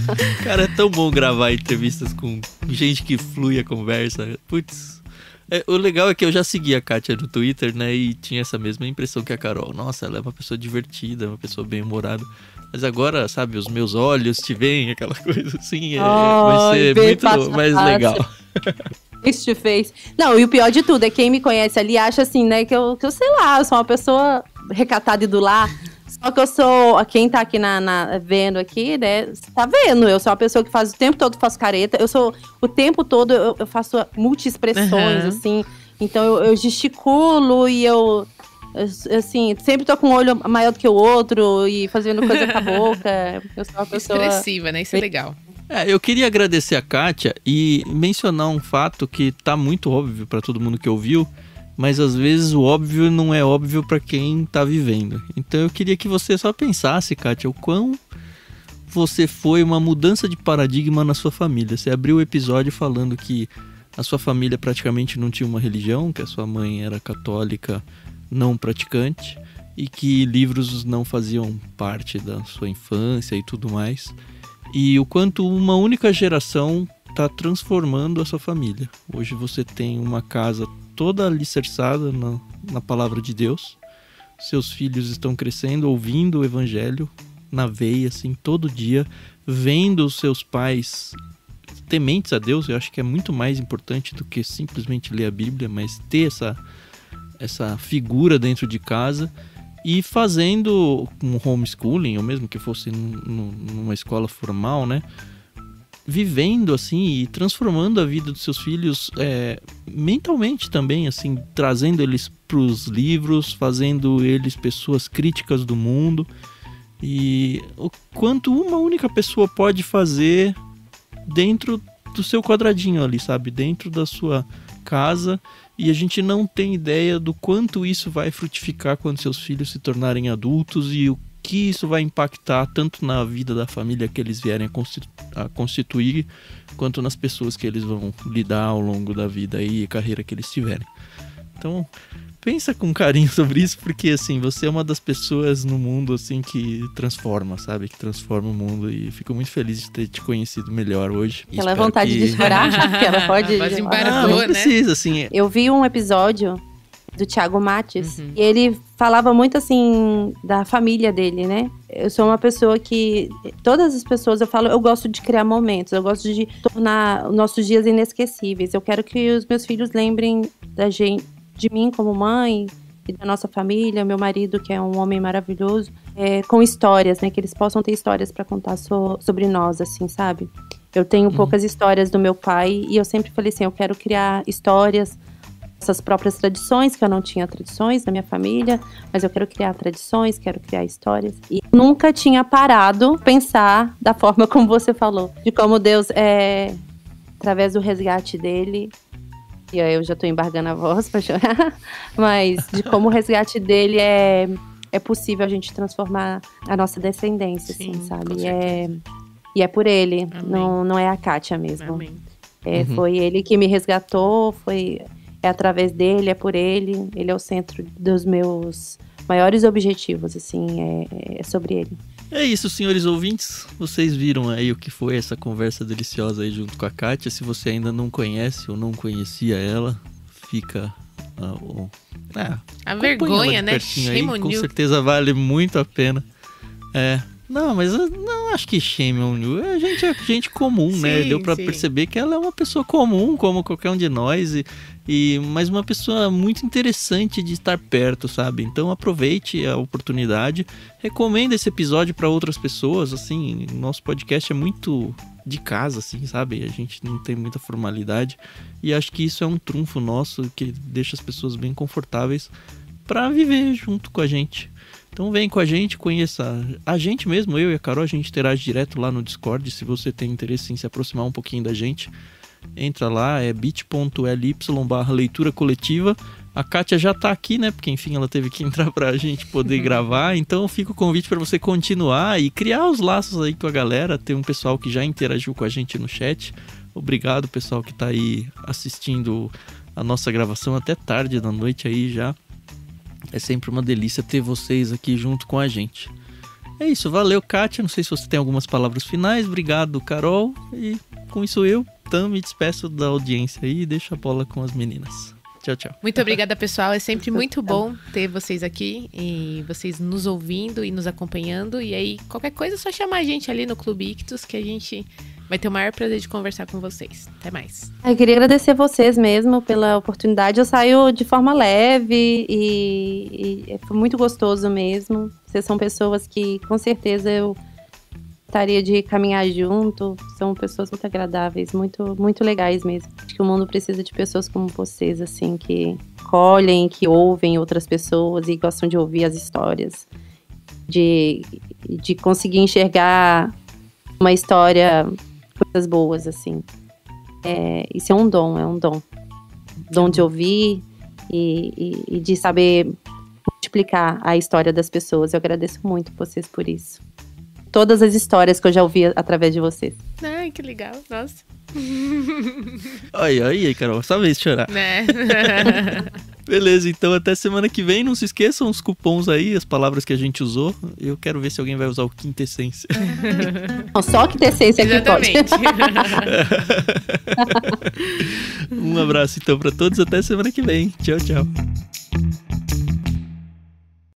(laughs) Cara, é tão bom gravar entrevistas com gente que flui a conversa. Putz. É, o legal é que eu já segui a Kátia no Twitter, né? E tinha essa mesma impressão que a Carol. Nossa, ela é uma pessoa divertida, uma pessoa bem-humorada. Mas agora, sabe, os meus olhos te veem, aquela (laughs) coisa assim. É, oh, vai ser muito mais legal. Face to face. Não, e o pior de tudo é quem me conhece ali acha assim, né? Que eu, que eu sei lá, eu sou uma pessoa recatada e do lar. Só que eu sou. Quem tá aqui na, na, vendo aqui, né? Tá vendo? Eu sou uma pessoa que faz o tempo todo faço careta. Eu sou. O tempo todo eu, eu faço multi-expressões, uhum. assim. Então eu, eu gesticulo e eu, eu. Assim, sempre tô com um olho maior do que o outro e fazendo coisa com a boca. (laughs) Eu sou uma pessoa. Expressiva, né? Isso é legal. É, eu queria agradecer a Kátia e mencionar um fato que tá muito óbvio para todo mundo que ouviu mas às vezes o óbvio não é óbvio para quem está vivendo. Então eu queria que você só pensasse, Kátia, o quão você foi uma mudança de paradigma na sua família. Você abriu o episódio falando que a sua família praticamente não tinha uma religião, que a sua mãe era católica não praticante e que livros não faziam parte da sua infância e tudo mais. E o quanto uma única geração está transformando a sua família. Hoje você tem uma casa toda alicerçada na, na palavra de Deus. Seus filhos estão crescendo, ouvindo o evangelho na veia, assim, todo dia, vendo os seus pais tementes a Deus. Eu acho que é muito mais importante do que simplesmente ler a Bíblia, mas ter essa, essa figura dentro de casa e fazendo um homeschooling, ou mesmo que fosse numa escola formal, né? vivendo assim e transformando a vida dos seus filhos é, mentalmente também, assim, trazendo eles para os livros, fazendo eles pessoas críticas do mundo e o quanto uma única pessoa pode fazer dentro do seu quadradinho ali, sabe, dentro da sua casa e a gente não tem ideia do quanto isso vai frutificar quando seus filhos se tornarem adultos e o que isso vai impactar tanto na vida da família que eles vierem a constituir, quanto nas pessoas que eles vão lidar ao longo da vida e carreira que eles tiverem. Então, pensa com carinho (laughs) sobre isso, porque assim, você é uma das pessoas no mundo assim que transforma, sabe? Que transforma o mundo e fico muito feliz de ter te conhecido melhor hoje. Ela é vontade que... de chorar, (laughs) ela pode. Mas (laughs) ah, não né? precisa, assim. É Eu vi um episódio do Thiago Mates. Uhum. E ele falava muito assim da família dele, né? Eu sou uma pessoa que todas as pessoas eu falo, eu gosto de criar momentos, eu gosto de tornar nossos dias inesquecíveis. Eu quero que os meus filhos lembrem da gente, de mim como mãe e da nossa família, meu marido que é um homem maravilhoso, é, com histórias, né? Que eles possam ter histórias para contar so, sobre nós, assim, sabe? Eu tenho uhum. poucas histórias do meu pai e eu sempre falei assim, eu quero criar histórias essas próprias tradições, que eu não tinha tradições na minha família, mas eu quero criar tradições, quero criar histórias. E nunca tinha parado pensar da forma como você falou, de como Deus é através do resgate dele. E aí eu já estou embargando a voz pra chorar, (laughs) mas de como o resgate dele é é possível a gente transformar a nossa descendência, assim, Sim, assim, sabe? E é, e é por ele, não, não é a Kátia mesmo. É, uhum. Foi ele que me resgatou, foi é através dele, é por ele, ele é o centro dos meus maiores objetivos, assim, é, é sobre ele. É isso, senhores ouvintes. Vocês viram aí o que foi essa conversa deliciosa aí junto com a Kátia. Se você ainda não conhece ou não conhecia ela, fica. Ah, oh, a vergonha, né? Aí. Com certeza vale muito a pena. É, não, mas eu não acho que Shane Onyu é gente, é gente comum, né? sim, né? Deu para perceber que ela é uma pessoa comum, como qualquer um de nós, e, e mas uma pessoa muito interessante de estar perto, sabe? Então aproveite a oportunidade, recomenda esse episódio para outras pessoas, assim, nosso podcast é muito de casa, assim, sabe? A gente não tem muita formalidade e acho que isso é um trunfo nosso que deixa as pessoas bem confortáveis para viver junto com a gente. Então vem com a gente, conheça a gente mesmo, eu e a Carol, a gente interage direto lá no Discord, se você tem interesse em se aproximar um pouquinho da gente. Entra lá, é bit.ly barra leitura coletiva. A Kátia já está aqui, né? Porque enfim, ela teve que (laughs) entrar para a gente poder (laughs) gravar. Então fica o convite para você continuar e criar os laços aí com a galera. Tem um pessoal que já interagiu com a gente no chat. Obrigado, pessoal que está aí assistindo a nossa gravação até tarde da noite aí já. É sempre uma delícia ter vocês aqui junto com a gente. É isso, valeu, Kátia. Não sei se você tem algumas palavras finais. Obrigado, Carol. E com isso eu, também despeço da audiência e deixo a bola com as meninas. Tchau, tchau. Muito obrigada, pessoal. É sempre (laughs) muito bom ter vocês aqui e vocês nos ouvindo e nos acompanhando. E aí, qualquer coisa é só chamar a gente ali no Clube Ictus que a gente Vai ter o maior prazer de conversar com vocês. Até mais. Ah, eu queria agradecer a vocês mesmo pela oportunidade. Eu saio de forma leve e, e foi é muito gostoso mesmo. Vocês são pessoas que com certeza eu gostaria de caminhar junto. São pessoas muito agradáveis, muito, muito legais mesmo. Acho que o mundo precisa de pessoas como vocês, assim, que colhem, que ouvem outras pessoas e gostam de ouvir as histórias. De, de conseguir enxergar uma história coisas boas, assim. É, isso é um dom, é um dom. Dom de ouvir e, e, e de saber multiplicar a história das pessoas. Eu agradeço muito vocês por isso todas as histórias que eu já ouvi através de vocês. Ai, que legal. Nossa. (laughs) Ai, ai, Carol, só vez chorar. Né? (laughs) Beleza, então até semana que vem. Não se esqueçam os cupons aí, as palavras que a gente usou. Eu quero ver se alguém vai usar o quintessência. Não, só quintessência aqui pode. (laughs) um abraço então para todos, até semana que vem. Tchau, tchau.